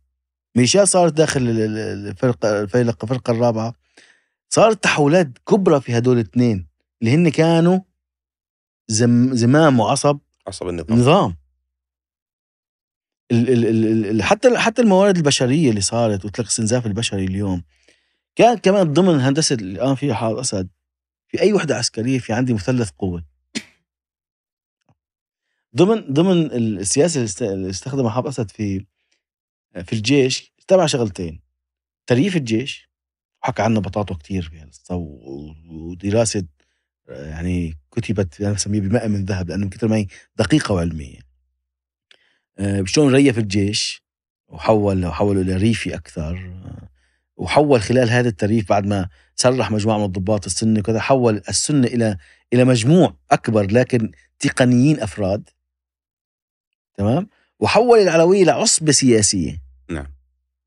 ميشيل صارت داخل الفرقه الفرقه الفرقه الرابعه صارت تحولات كبرى في هدول الاثنين اللي هن كانوا زم زمام وعصب عصب النظام النظام ال ال ال ال حتى حتى الموارد البشريه اللي صارت استنزاف البشري اليوم كان كمان ضمن هندسه الان في حال اسد في اي وحده عسكريه في عندي مثلث قوه ضمن ضمن السياسه اللي استخدمها حرب اسد في في الجيش تبع شغلتين تريف الجيش وحكى عنه بطاطو كتير ودراسة يعني كتبت انا بسميه بماء من ذهب لانه من كثر ما هي دقيقه وعلميه آه، شلون ريف الجيش وحول وحوله لريفي اكثر آه، وحول خلال هذا التريف بعد ما سرح مجموعه من الضباط السنه وكذا حول السنه الى الى مجموع اكبر لكن تقنيين افراد تمام وحول العلوية لعصبة سياسية نعم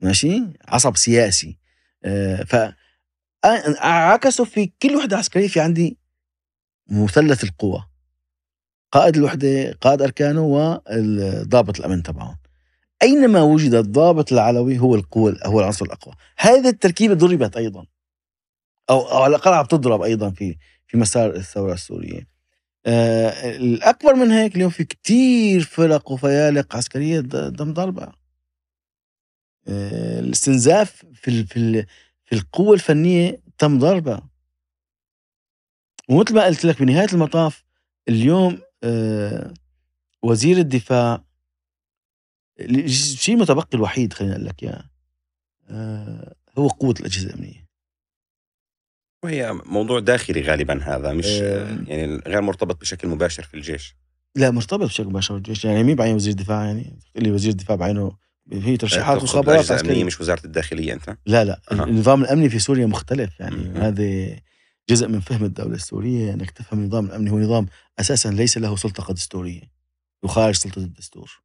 ماشي عصب سياسي آه، ف عكسوا في كل وحدة عسكرية في عندي مثلث القوى قائد الوحدة قائد أركانه وضابط الأمن تبعهم أينما وجد الضابط العلوي هو القوة هو العنصر الأقوى هذه التركيبة ضربت أيضا أو, أو على الأقل عم تضرب أيضا في في مسار الثورة السورية آه، الاكبر من هيك اليوم في كتير فرق وفيالق عسكريه دم ضربه آه، الاستنزاف في في في القوه الفنيه تم ضربه ومثل ما قلت لك بنهايه المطاف اليوم آه، وزير الدفاع الشيء المتبقي الوحيد خليني اقول لك اياه هو قوه الاجهزه الامنيه وهي موضوع داخلي غالبا هذا مش آه. يعني غير مرتبط بشكل مباشر في الجيش لا مرتبط بشكل مباشر بالجيش يعني مين بعين وزير الدفاع يعني اللي وزير الدفاع بعينه في آه، ترشيحات وخبرات عسكريه مش وزاره الداخليه انت لا لا أه. النظام الامني في سوريا مختلف يعني هذا جزء من فهم الدوله السوريه يعني انك تفهم النظام الامني هو نظام اساسا ليس له سلطه دستوريه وخارج سلطه الدستور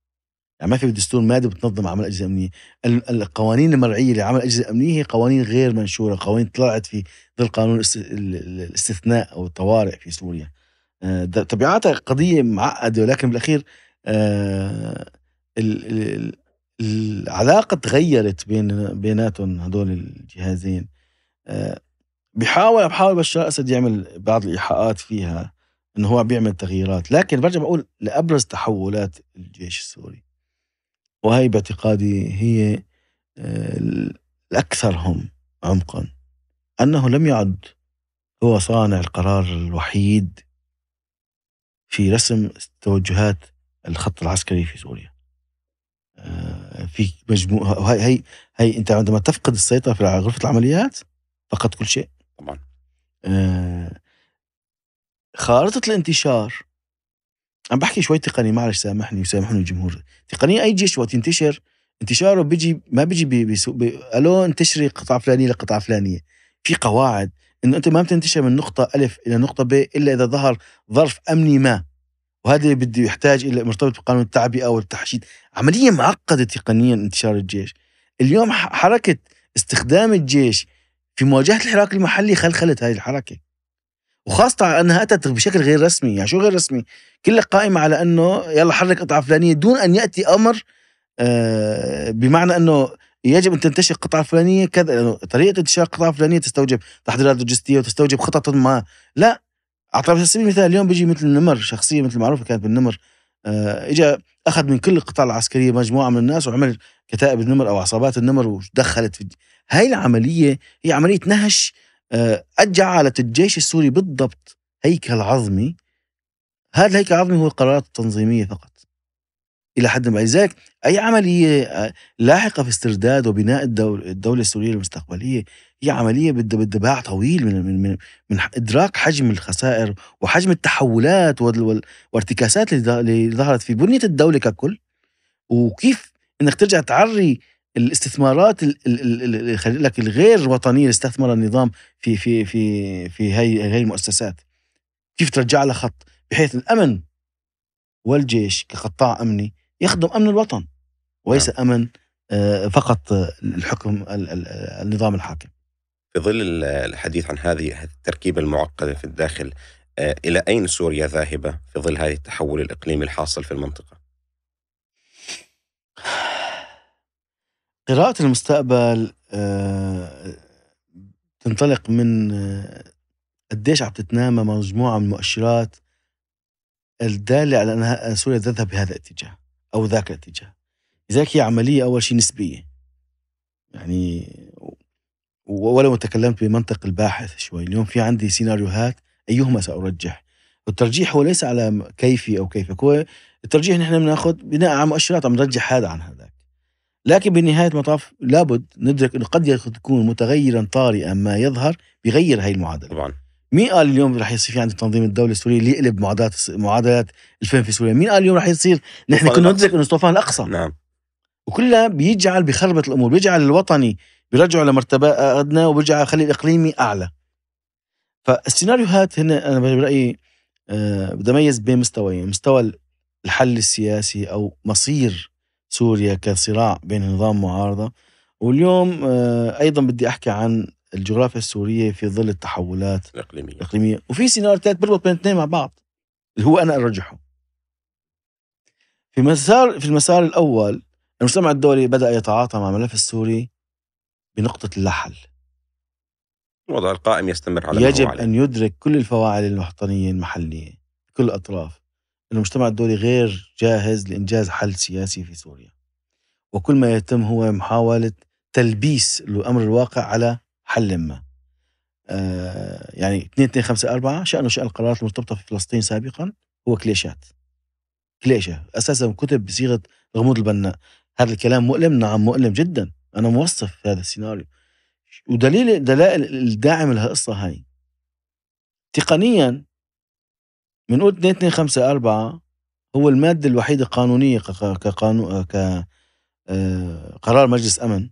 يعني ما في دستور ماده بتنظم عمل الاجهزه الامنيه القوانين المرعيه لعمل الاجهزه الامنيه هي قوانين غير منشوره قوانين طلعت في ظل قانون الاستثناء او الطوارئ في سوريا طبيعتها آه، قضيه معقده ولكن بالاخير آه، العلاقه تغيرت بين بيناتهم هدول الجهازين آه، بحاول بحاول بشار اسد يعمل بعض الايحاءات فيها انه هو بيعمل تغييرات لكن برجع بقول لابرز تحولات الجيش السوري وهي باعتقادي هي آه، الأكثرهم عمقا أنه لم يعد هو صانع القرار الوحيد في رسم توجهات الخط العسكري في سوريا آه، في مجموعة هي, هي, هي أنت عندما تفقد السيطرة في غرفة العمليات فقد كل شيء طبعا آه، خارطة الانتشار عم بحكي شوي تقني معلش سامحني وسامحني الجمهور تقنيا اي جيش وقت ينتشر انتشاره بيجي ما بيجي بي بيسو بي الو انتشري قطعه فلانيه لقطعه فلانيه في قواعد انه انت ما بتنتشر من نقطه الف الى نقطه ب الا اذا ظهر ظرف امني ما وهذا بده يحتاج الى مرتبط بقانون التعبئه والتحشيد عمليه معقده تقنيا انتشار الجيش اليوم حركه استخدام الجيش في مواجهه الحراك المحلي خلخلت هذه الحركه وخاصة أنها أتت بشكل غير رسمي يعني شو غير رسمي كلها قائمة على أنه يلا حرك قطعة فلانية دون أن يأتي أمر آه، بمعنى أنه يجب ان تنتشر قطعه فلانيه كذا طريقه انتشار قطعه فلانيه تستوجب تحضيرات لوجستيه وتستوجب خطط ما لا على سبيل المثال اليوم بيجي مثل النمر شخصيه مثل معروفه كانت بالنمر آه، اجى اخذ من كل القطاع العسكريه مجموعه من الناس وعمل كتائب النمر او عصابات النمر ودخلت في هاي العمليه هي عمليه نهش جعلت آه، الجيش السوري بالضبط هيكل عظمي هذا الهيكل العظمي هو القرارات التنظيميه فقط الى حد ما لذلك اي عمليه آه، لاحقه في استرداد وبناء الدوله السوريه المستقبليه هي عمليه بدها باع طويل من من من ادراك حجم الخسائر وحجم التحولات وارتكاسات اللي ظهرت في بنيه الدوله ككل وكيف انك ترجع تعري الاستثمارات اللي خلي لك الغير وطنيه اللي استثمر النظام في في في في هي هي المؤسسات كيف ترجع لها خط بحيث الامن والجيش كقطاع امني يخدم امن الوطن وليس نعم. امن آه، فقط الحكم النظام الحاكم في ظل الحديث عن هذه التركيبه المعقده في الداخل آه، الى اين سوريا ذاهبه في ظل هذه التحول الاقليمي الحاصل في المنطقه؟ قراءة المستقبل آه، تنطلق من آه، قديش عم تتنامى مجموعة من المؤشرات الدالة على أن سوريا تذهب بهذا الاتجاه أو ذاك الاتجاه لذلك هي عملية أول شيء نسبية يعني ولو تكلمت بمنطق الباحث شوي اليوم في عندي سيناريوهات أيهما سأرجح الترجيح هو ليس على كيفي أو كيفك هو الترجيح نحن بناخذ بناء على مؤشرات عم نرجح هذا عن هذاك لكن بنهاية المطاف لابد ندرك أنه قد تكون متغيرا طارئا ما يظهر بغير هاي المعادلة طبعا مين قال اليوم رح يصير في عند التنظيم الدولي السوري اللي يقلب معادلات معادلات الفن في سوريا مين قال اليوم رح يصير نحن كنا ندرك انه طوفان الاقصى نعم وكلها بيجعل بيخربط الامور بيجعل الوطني بيرجعه لمرتبه ادنى وبيرجع يخلي الاقليمي اعلى فالسيناريوهات هن انا برايي آه، بدي اميز بين مستويين مستوى الحل السياسي او مصير سوريا كصراع بين نظام معارضة واليوم آه، أيضا بدي أحكي عن الجغرافيا السورية في ظل التحولات الإقليمية الإقليمية وفي سيناريو ثالث بربط بين الاثنين مع بعض اللي هو أنا أرجحه في مسار في المسار الأول المجتمع الدولي بدأ يتعاطى مع الملف السوري بنقطة اللحل الوضع القائم يستمر على يجب أن يدرك كل الفواعل المحطنية المحلية كل الأطراف المجتمع الدولي غير جاهز لإنجاز حل سياسي في سوريا وكل ما يتم هو محاولة تلبيس الأمر الواقع على حل ما آه، يعني 2 2 5 4 شأنه شأن القرارات المرتبطة في فلسطين سابقا هو كليشات كليشة أساسا كتب بصيغة غموض البناء هذا الكلام مؤلم نعم مؤلم جدا أنا موصف هذا السيناريو ودليل دلائل الداعم لهالقصة هاي تقنيا بنقول 2 2 5 4 هو المادة الوحيدة قانونية كقانون ك آه، قرار مجلس أمن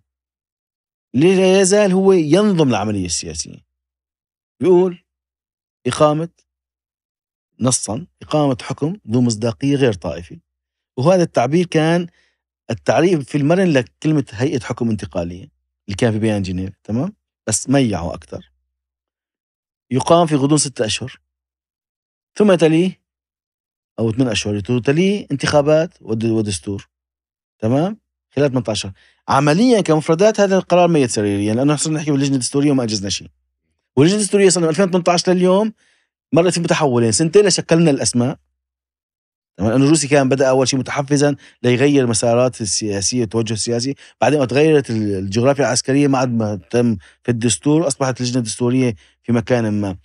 لا يزال هو ينظم العملية السياسية بيقول إقامة نصا إقامة حكم ذو مصداقية غير طائفي وهذا التعبير كان التعريف في المرن لكلمة هيئة حكم انتقالية اللي كان في بيان جنيف تمام بس ميعوا أكثر يقام في غضون ستة أشهر ثم تليه او ثمان اشهر تليه انتخابات ودستور تمام خلال 18 عمليا كمفردات هذا القرار ميت سريريا يعني لانه صرنا نحكي باللجنه الدستوريه وما اجزنا شيء واللجنه الدستوريه صار من 2018 لليوم مرت في تحولين سنتين لشكلنا الاسماء تمام لانه الروسي كان بدا اول شيء متحفزا ليغير مسارات السياسيه التوجه السياسي بعدين تغيرت الجغرافيا العسكريه ما عاد ما تم في الدستور اصبحت اللجنه الدستوريه في مكان ما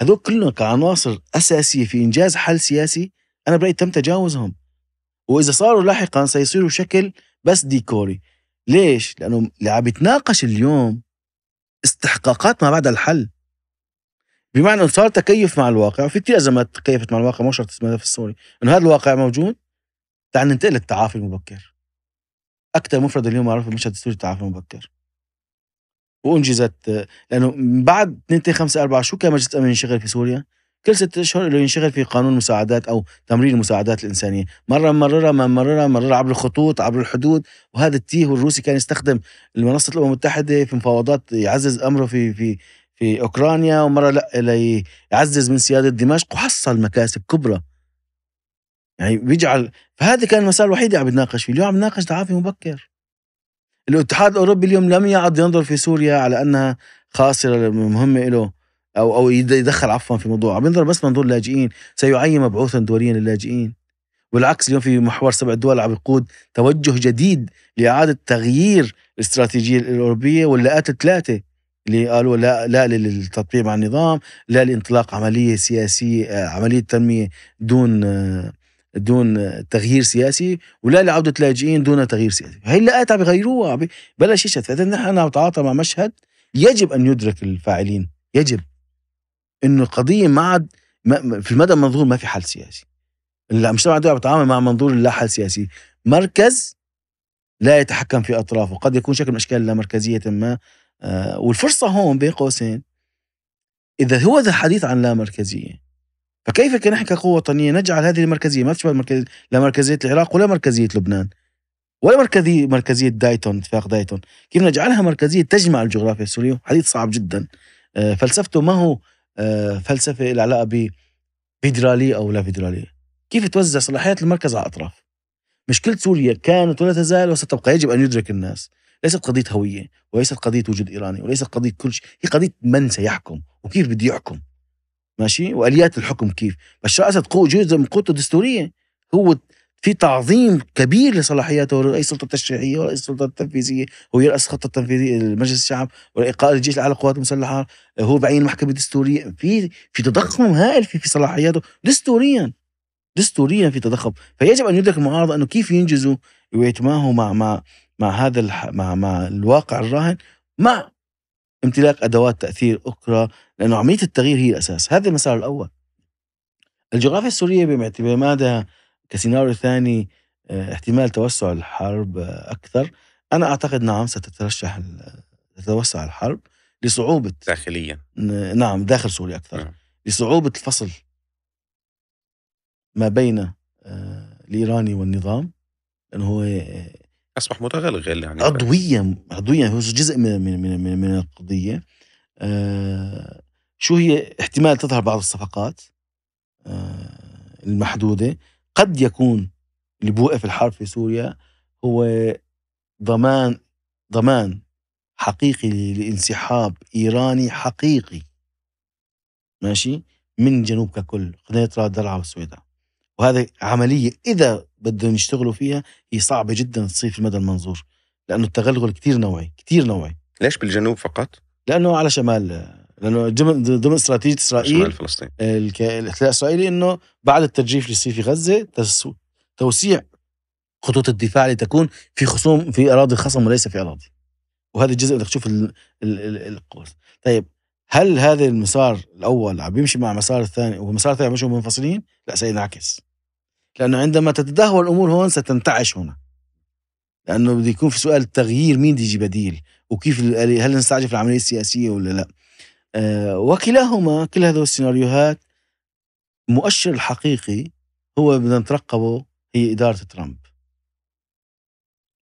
هذول كلهم كعناصر أساسية في إنجاز حل سياسي أنا برأيي تم تجاوزهم وإذا صاروا لاحقا سيصيروا شكل بس ديكوري ليش؟ لأنه اللي عم يتناقش اليوم استحقاقات ما بعد الحل بمعنى انه صار تكيف مع الواقع وفي كثير ازمات تكيفت مع الواقع مو شرط اسمها في السوري انه هذا الواقع موجود تعال ننتقل للتعافي المبكر اكثر مفرد اليوم معروف بالمشهد السوري التعافي المبكر وانجزت لانه من بعد 2 5 4 شو كان مجلس الامن ينشغل في سوريا؟ كل ست اشهر له ينشغل في قانون مساعدات او تمرير المساعدات الانسانيه، مره مررها ما مررها مررها عبر الخطوط عبر الحدود وهذا التيه والروسي كان يستخدم منصه الامم المتحده في مفاوضات يعزز امره في في في اوكرانيا ومره لا ليعزز من سياده دمشق وحصل مكاسب كبرى. يعني بيجعل فهذا كان المسار الوحيد اللي عم بناقش فيه، اليوم عم نناقش تعافي مبكر. الاتحاد الاوروبي اليوم لم يعد ينظر في سوريا على انها خاصره مهمه له او او يدخل عفوا في موضوع عم ينظر بس منظور اللاجئين سيعين مبعوثا دوليا للاجئين والعكس اليوم في محور سبع دول عم يقود توجه جديد لاعاده تغيير الاستراتيجيه الاوروبيه واللاءات الثلاثه اللي قالوا لا لا للتطبيع مع النظام، لا لانطلاق عمليه سياسيه آه، عمليه تنميه دون آه، دون تغيير سياسي ولا لعوده لاجئين دون تغيير سياسي هي اللقاءات عم يغيروها بلش يشهد فاذا نحن نتعاطى مع مشهد يجب ان يدرك الفاعلين يجب انه القضيه ما عاد في المدى المنظور ما في حل سياسي المجتمع الدولي عم يتعامل مع منظور لا حل سياسي مركز لا يتحكم في اطرافه قد يكون شكل من اشكال مركزيه ما آه، والفرصه هون بين قوسين اذا هو ذا حديث عن لا مركزية فكيف نحن كقوة وطنية نجعل هذه المركزية ما تشبه المركزية لا مركزية العراق ولا مركزية لبنان ولا مركزية مركزية دايتون اتفاق دايتون كيف نجعلها مركزية تجمع الجغرافيا السورية حديث صعب جدا آه، فلسفته ما هو آه، فلسفة العلاقة ب فيدرالية أو لا فيدرالية كيف توزع صلاحيات المركز على الأطراف مشكلة سوريا كانت ولا تزال وستبقى يجب أن يدرك الناس ليست قضية هوية وليست قضية وجود إيراني وليست قضية كل شيء هي قضية من سيحكم وكيف بده يحكم ماشي واليات الحكم كيف بس رئاسه قوه جزء من قوته الدستوريه هو في تعظيم كبير لصلاحياته رئيس السلطه التشريعيه ورئيس السلطه التنفيذيه هو يراس خطه التنفيذيه لمجلس الشعب ورئيس قائد الجيش الاعلى القوات المسلحه هو بعين المحكمه الدستوريه في في تضخم هائل في في صلاحياته دستوريا دستوريا في تضخم فيجب ان يدرك المعارضه انه كيف ينجزوا ويتماهوا مع مع مع هذا الح... مع مع الواقع الراهن مع امتلاك ادوات تاثير اخرى لأنه عملية التغيير هي الأساس هذا المسار الأول الجغرافيا السورية باعتمادها كسيناريو ثاني آه، احتمال توسع الحرب آه، أكثر أنا أعتقد نعم ستترشح تتوسع الحرب لصعوبة داخليا نعم داخل سوريا أكثر نعم. لصعوبة الفصل ما بين آه، الإيراني والنظام لأنه هو أصبح متغلغل يعني عضويا عضويا هو جزء من من من, من القضية آه، شو هي احتمال تظهر بعض الصفقات آه، المحدودة قد يكون اللي بوقف الحرب في سوريا هو ضمان ضمان حقيقي لانسحاب إيراني حقيقي ماشي من جنوب ككل قنيطرة درعا والسويداء وهذه عملية إذا بدهم يشتغلوا فيها هي صعبة جدا تصير في المدى المنظور لأنه التغلغل كتير نوعي كتير نوعي ليش بالجنوب فقط؟ لانه على شمال لانه ضمن ضمن استراتيجيه اسرائيل شمال فلسطين الاحتلال الاسرائيلي انه بعد التجريف اللي في غزه توسيع خطوط الدفاع لتكون في خصوم في اراضي خصم وليس في اراضي وهذا الجزء بدك تشوف القوس طيب هل هذا المسار الاول عم يمشي مع المسار الثاني والمسار الثاني عم يمشوا منفصلين؟ لا سينعكس لانه عندما تتدهور الامور هون ستنتعش هنا لانه بده يكون في سؤال التغيير مين بده يجي بديل وكيف هل نستعجل في العمليه السياسيه ولا لا آه، وكلاهما كل هذه السيناريوهات مؤشر الحقيقي هو بدنا نترقبه هي إدارة ترامب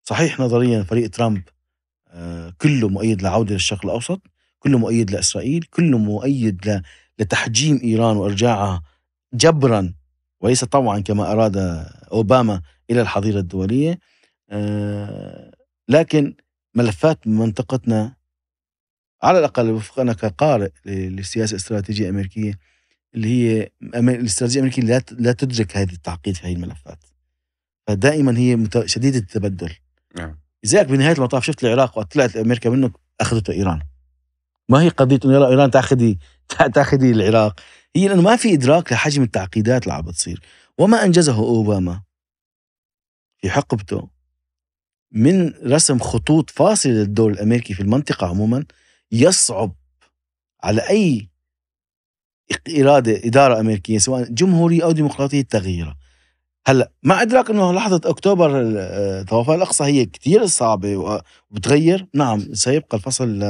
صحيح نظريا فريق ترامب آه، كله مؤيد لعودة للشرق الأوسط كله مؤيد لإسرائيل كله مؤيد لتحجيم إيران وإرجاعها جبرا وليس طوعا كما أراد أوباما إلى الحظيرة الدولية آه، لكن ملفات من منطقتنا على الاقل وفق انا كقارئ للسياسه الاستراتيجيه الامريكيه اللي هي الاستراتيجيه الامريكيه لا لا تدرك هذه التعقيد في هذه الملفات فدائما هي شديده التبدل نعم لذلك بنهايه المطاف شفت العراق وقت طلعت امريكا منه اخذته ايران ما هي قضيه انه ايران تاخذي تاخذي العراق هي لانه ما في ادراك لحجم التعقيدات اللي عم بتصير وما انجزه اوباما في حقبته من رسم خطوط فاصلة للدور الأمريكي في المنطقة عموما يصعب على أي إرادة إدارة أمريكية سواء جمهورية أو ديمقراطية تغييرها هلا مع ادراك انه لحظه اكتوبر آه، طوفان الاقصى هي كثير صعبه وبتغير نعم سيبقى الفصل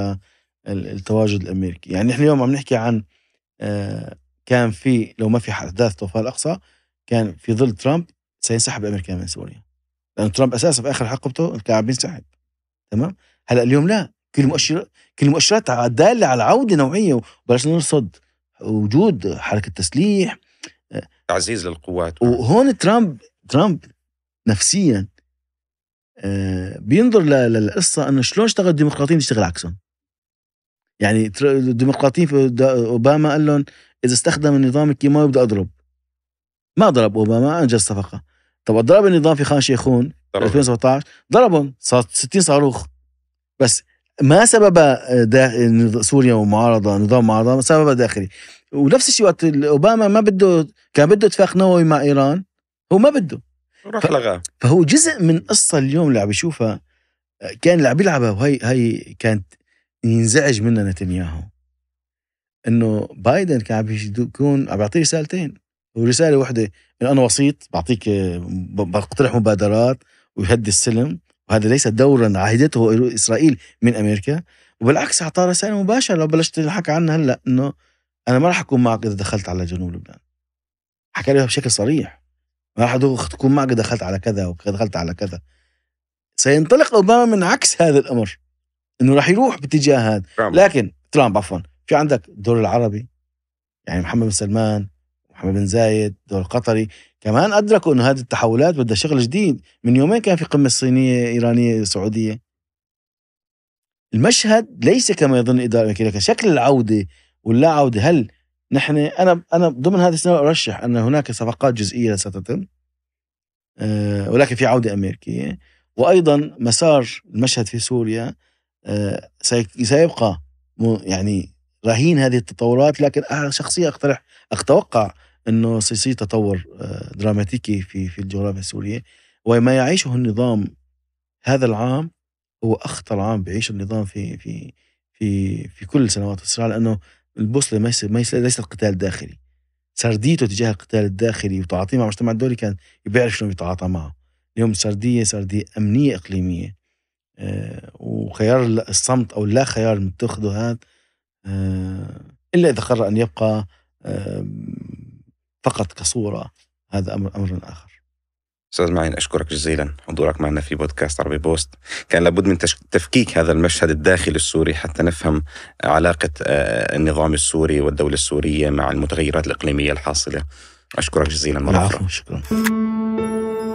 للتواجد الامريكي يعني نحن اليوم عم نحكي عن آه، كان في لو ما في احداث طوفان الاقصى كان في ظل ترامب سينسحب امريكا من سوريا لان ترامب اساسا في اخر حقبته كان بينسحب تمام هلا اليوم لا كل المؤشرات كل المؤشرات داله على عوده نوعيه وبلاش نرصد وجود حركه تسليح تعزيز للقوات وهون ترامب ترامب نفسيا آه، بينظر للقصه انه شلون اشتغل الديمقراطيين يشتغل عكسهم يعني الديمقراطيين في اوباما قال لهم اذا استخدم النظام الكيماوي بدي اضرب ما ضرب اوباما انجز صفقه طب ضرب النظام في خان شيخون 2017 ضربهم صار 60 صاروخ بس ما سبب سوريا ومعارضه نظام معارضه سبب داخلي ونفس الشيء وقت اوباما ما بده كان بده اتفاق نووي مع ايران هو ما بده راح لغاه فهو جزء من قصه اليوم اللي عم يشوفها كان اللي عم بيلعبها وهي هي كانت ينزعج منها نتنياهو انه بايدن كان عم يكون عم بيعطيه رسالتين ورساله واحده انه انا وسيط بعطيك آه، بقترح مبادرات ويهدي السلم وهذا ليس دورا عهدته اسرائيل من امريكا وبالعكس اعطى رساله مباشره لو بلشت الحكي عنها هلا انه انا ما راح اكون معك اذا دخلت على جنوب لبنان حكى لها بشكل صريح ما راح اكون معك اذا دخلت على كذا ودخلت على كذا سينطلق اوباما من عكس هذا الامر انه راح يروح باتجاه هذا لكن ترامب عفوا في عندك الدور العربي يعني محمد بن سلمان محمد بن زايد دول القطري كمان أدركوا أنه هذه التحولات بدها شغل جديد من يومين كان في قمة صينية إيرانية سعودية المشهد ليس كما يظن الإدارة الأمريكية لكن شكل العودة واللا عودة هل نحن أنا أنا ضمن هذه السنة أرشح أن هناك صفقات جزئية ستتم آه، ولكن في عودة أمريكية وأيضا مسار المشهد في سوريا آه، سيبقى يعني رهين هذه التطورات لكن أه، شخصيا اقترح اتوقع انه سيصير تطور آه، دراماتيكي في في الجغرافيا السوريه وما يعيشه النظام هذا العام هو اخطر عام بيعيشه النظام في في في في كل سنوات الصراع لانه البوصله ما ما ليست قتال داخلي سرديته تجاه القتال الداخلي وتعاطيه مع المجتمع الدولي كان بيعرف شلون يتعاطى معه اليوم سرديه سرديه امنيه اقليميه آه، وخيار الصمت او لا خيار متخذه هذا آه، الا اذا قرر ان يبقى فقط كصورة هذا أمر أمر آخر استاذ معين اشكرك جزيلا حضورك معنا في بودكاست عربي بوست كان لابد من تفكيك هذا المشهد الداخلي السوري حتى نفهم علاقه آه، النظام السوري والدوله السوريه مع المتغيرات الاقليميه الحاصله اشكرك جزيلا مره اخرى شكرا